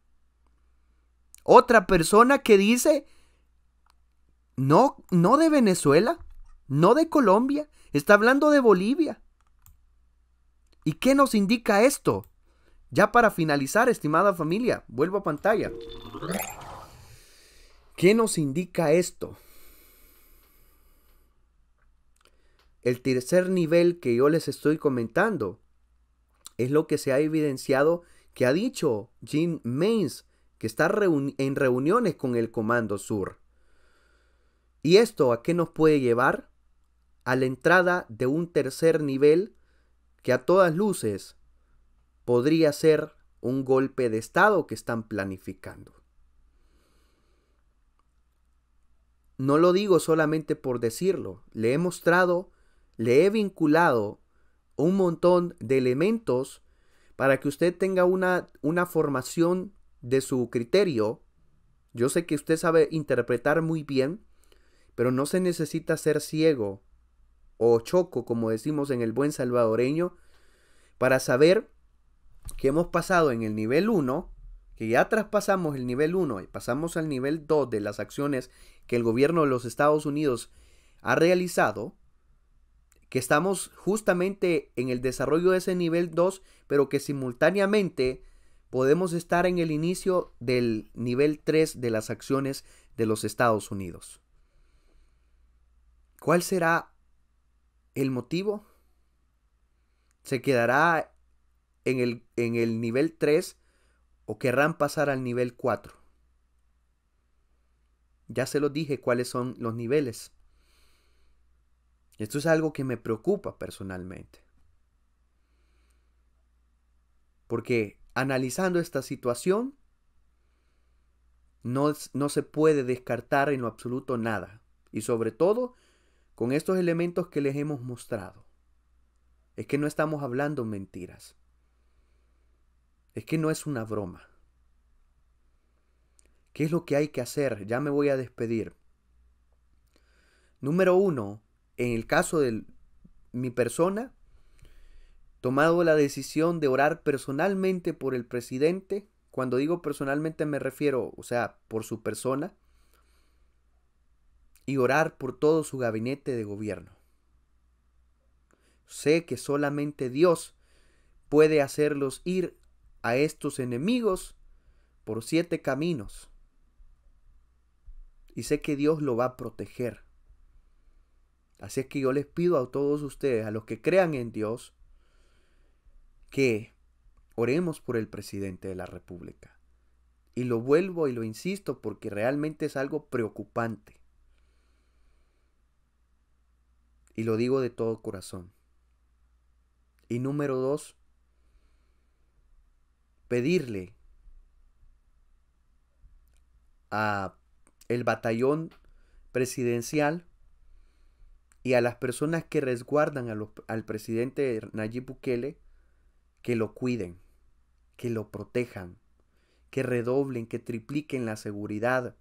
Otra persona que dice, no, no de Venezuela, no de Colombia, está hablando de Bolivia. ¿Y qué nos indica esto? Ya para finalizar, estimada familia, vuelvo a pantalla. ¿Qué nos indica esto? El tercer nivel que yo les estoy comentando es lo que se ha evidenciado que ha dicho Jim Mains que está en reuniones con el Comando Sur. ¿Y esto a qué nos puede llevar? A la entrada de un tercer nivel que a todas luces podría ser un golpe de Estado que están planificando. No lo digo solamente por decirlo, le he mostrado le he vinculado un montón de elementos para que usted tenga una, una formación de su criterio. Yo sé que usted sabe interpretar muy bien, pero no se necesita ser ciego o choco, como decimos en el buen salvadoreño, para saber que hemos pasado en el nivel 1, que ya traspasamos el nivel 1 y pasamos al nivel 2 de las acciones que el gobierno de los Estados Unidos ha realizado, que estamos justamente en el desarrollo de ese nivel 2, pero que simultáneamente podemos estar en el inicio del nivel 3 de las acciones de los Estados Unidos. ¿Cuál será el motivo? ¿Se quedará en el, nivel 3 o querrán pasar al nivel 4? Ya se los dije cuáles son los niveles. Esto es algo que me preocupa personalmente. Porque analizando esta situación, no, se puede descartar en lo absoluto nada. Y sobre todo con estos elementos que les hemos mostrado. Es que no estamos hablando mentiras. Es que no es una broma. ¿Qué es lo que hay que hacer? Ya me voy a despedir. Número uno, en el caso de mi persona, tomado la decisión de orar personalmente por el presidente. Cuando digo personalmente me refiero, o sea, por su persona. Y orar por todo su gabinete de gobierno. Sé que solamente Dios puede hacerlos ir a estos enemigos por siete caminos. Y sé que Dios lo va a proteger. Así es que yo les pido a todos ustedes, a los que crean en Dios, que oremos por el presidente de la República. Y lo vuelvo y lo insisto porque realmente es algo preocupante. Y lo digo de todo corazón. Y número dos, pedirle a el batallón presidencial y a las personas que resguardan al presidente Nayib Bukele que lo cuiden, que lo protejan, que redoblen, que tripliquen la seguridad.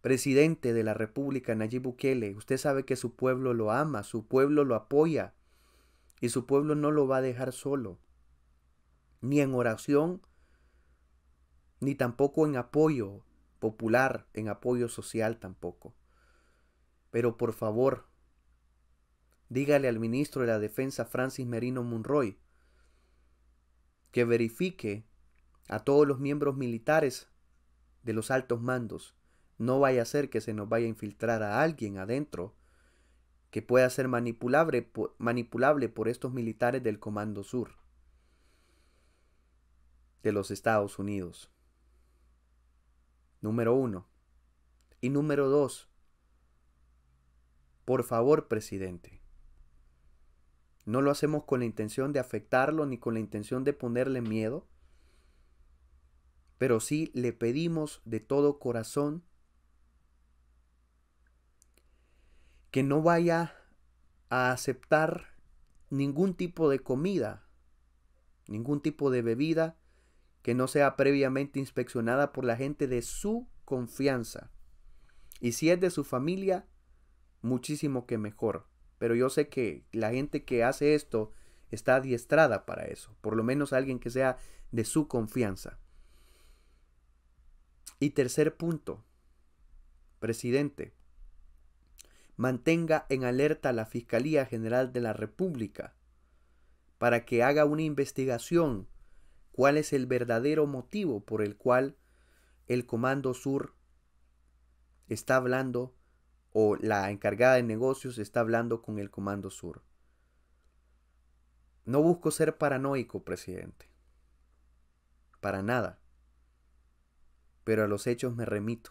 Presidente de la República Nayib Bukele, usted sabe que su pueblo lo ama, su pueblo lo apoya y su pueblo no lo va a dejar solo, ni en oración, ni tampoco en apoyo popular, en apoyo social tampoco. Pero por favor, Dígale al ministro de la Defensa Francis Merino Monroy que verifique a todos los miembros militares de los altos mandos. No vaya a ser que se nos vaya a infiltrar a alguien adentro que pueda ser manipulable por, manipulable por estos militares del Comando Sur de los Estados Unidos. Número uno. Y número dos. Por favor, presidente, no lo hacemos con la intención de afectarlo ni con la intención de ponerle miedo, pero sí le pedimos de todo corazón que no vaya a aceptar ningún tipo de comida, ningún tipo de bebida que no sea previamente inspeccionada por la gente de su confianza. Y si es de su familia, muchísimo que mejor pero yo sé que la gente que hace esto está adiestrada para eso, por lo menos alguien que sea de su confianza. Y tercer punto, presidente, mantenga en alerta a la Fiscalía General de la República para que haga una investigación cuál es el verdadero motivo por el cual el Comando Sur está hablando o la encargada de negocios está hablando con el Comando Sur. No busco ser paranoico, presidente. Para nada. Pero a los hechos me remito.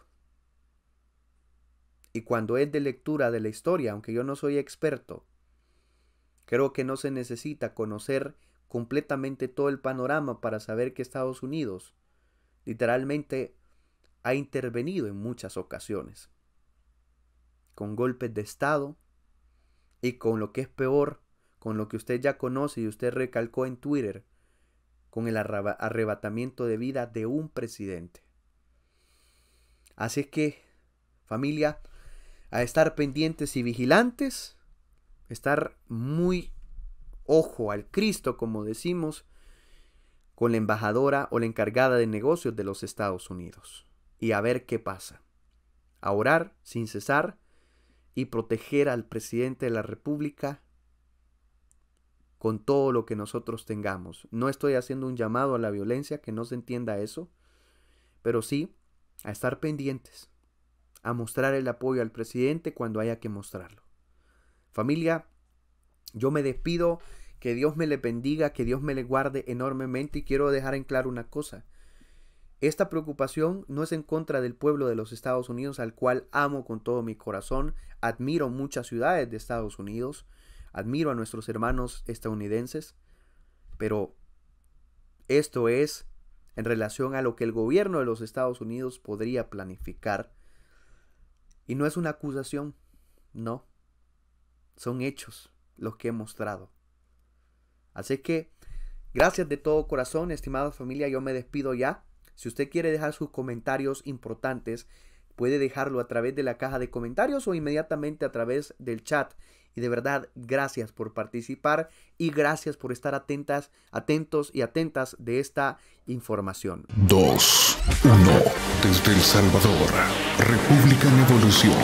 Y cuando es de lectura de la historia, aunque yo no soy experto, creo que no se necesita conocer completamente todo el panorama para saber que Estados Unidos literalmente ha intervenido en muchas ocasiones con golpes de Estado y con lo que es peor, con lo que usted ya conoce y usted recalcó en Twitter, con el arrebatamiento de vida de un presidente. Así es que, familia, a estar pendientes y vigilantes, estar muy ojo al Cristo, como decimos, con la embajadora o la encargada de negocios de los Estados Unidos y a ver qué pasa. A orar sin cesar y proteger al presidente de la República con todo lo que nosotros tengamos. No estoy haciendo un llamado a la violencia, que no se entienda eso, pero sí a estar pendientes, a mostrar el apoyo al presidente cuando haya que mostrarlo. Familia, yo me despido, que Dios me le bendiga, que Dios me le guarde enormemente y quiero dejar en claro una cosa. Esta preocupación no es en contra del pueblo de los Estados Unidos, al cual amo con todo mi corazón, admiro muchas ciudades de Estados Unidos, admiro a nuestros hermanos estadounidenses, pero esto es en relación a lo que el gobierno de los Estados Unidos podría planificar. Y no es una acusación, no. Son hechos los que he mostrado. Así que, gracias de todo corazón, estimada familia, yo me despido ya. Si usted quiere dejar sus comentarios importantes, puede dejarlo a través de la caja de comentarios o inmediatamente a través del chat. Y de verdad, gracias por participar y gracias por estar atentas, atentos y atentas de esta información. 2. 1. Desde El Salvador, República en Evolución.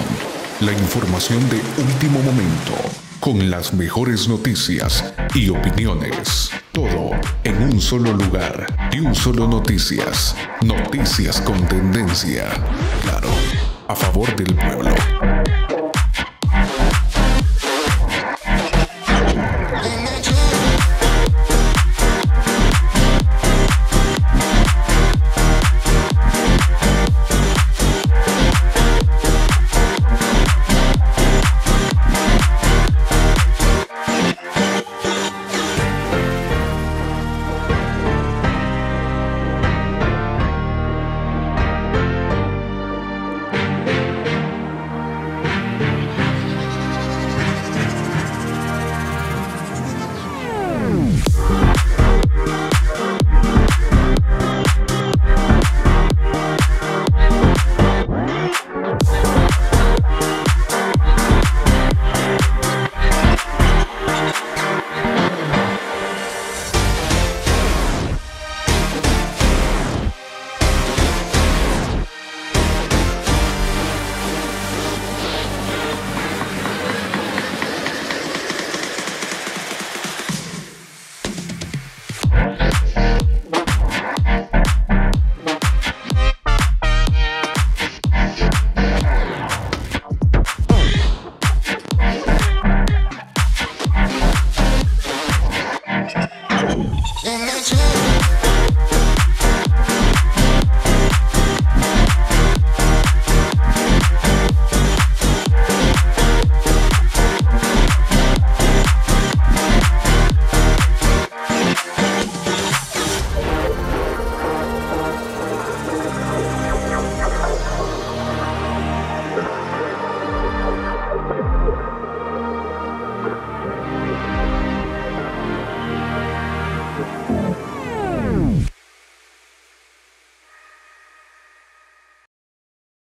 La información de último momento, con las mejores noticias y opiniones. Todo en un solo lugar y un solo noticias. Noticias con tendencia. Claro, a favor del pueblo.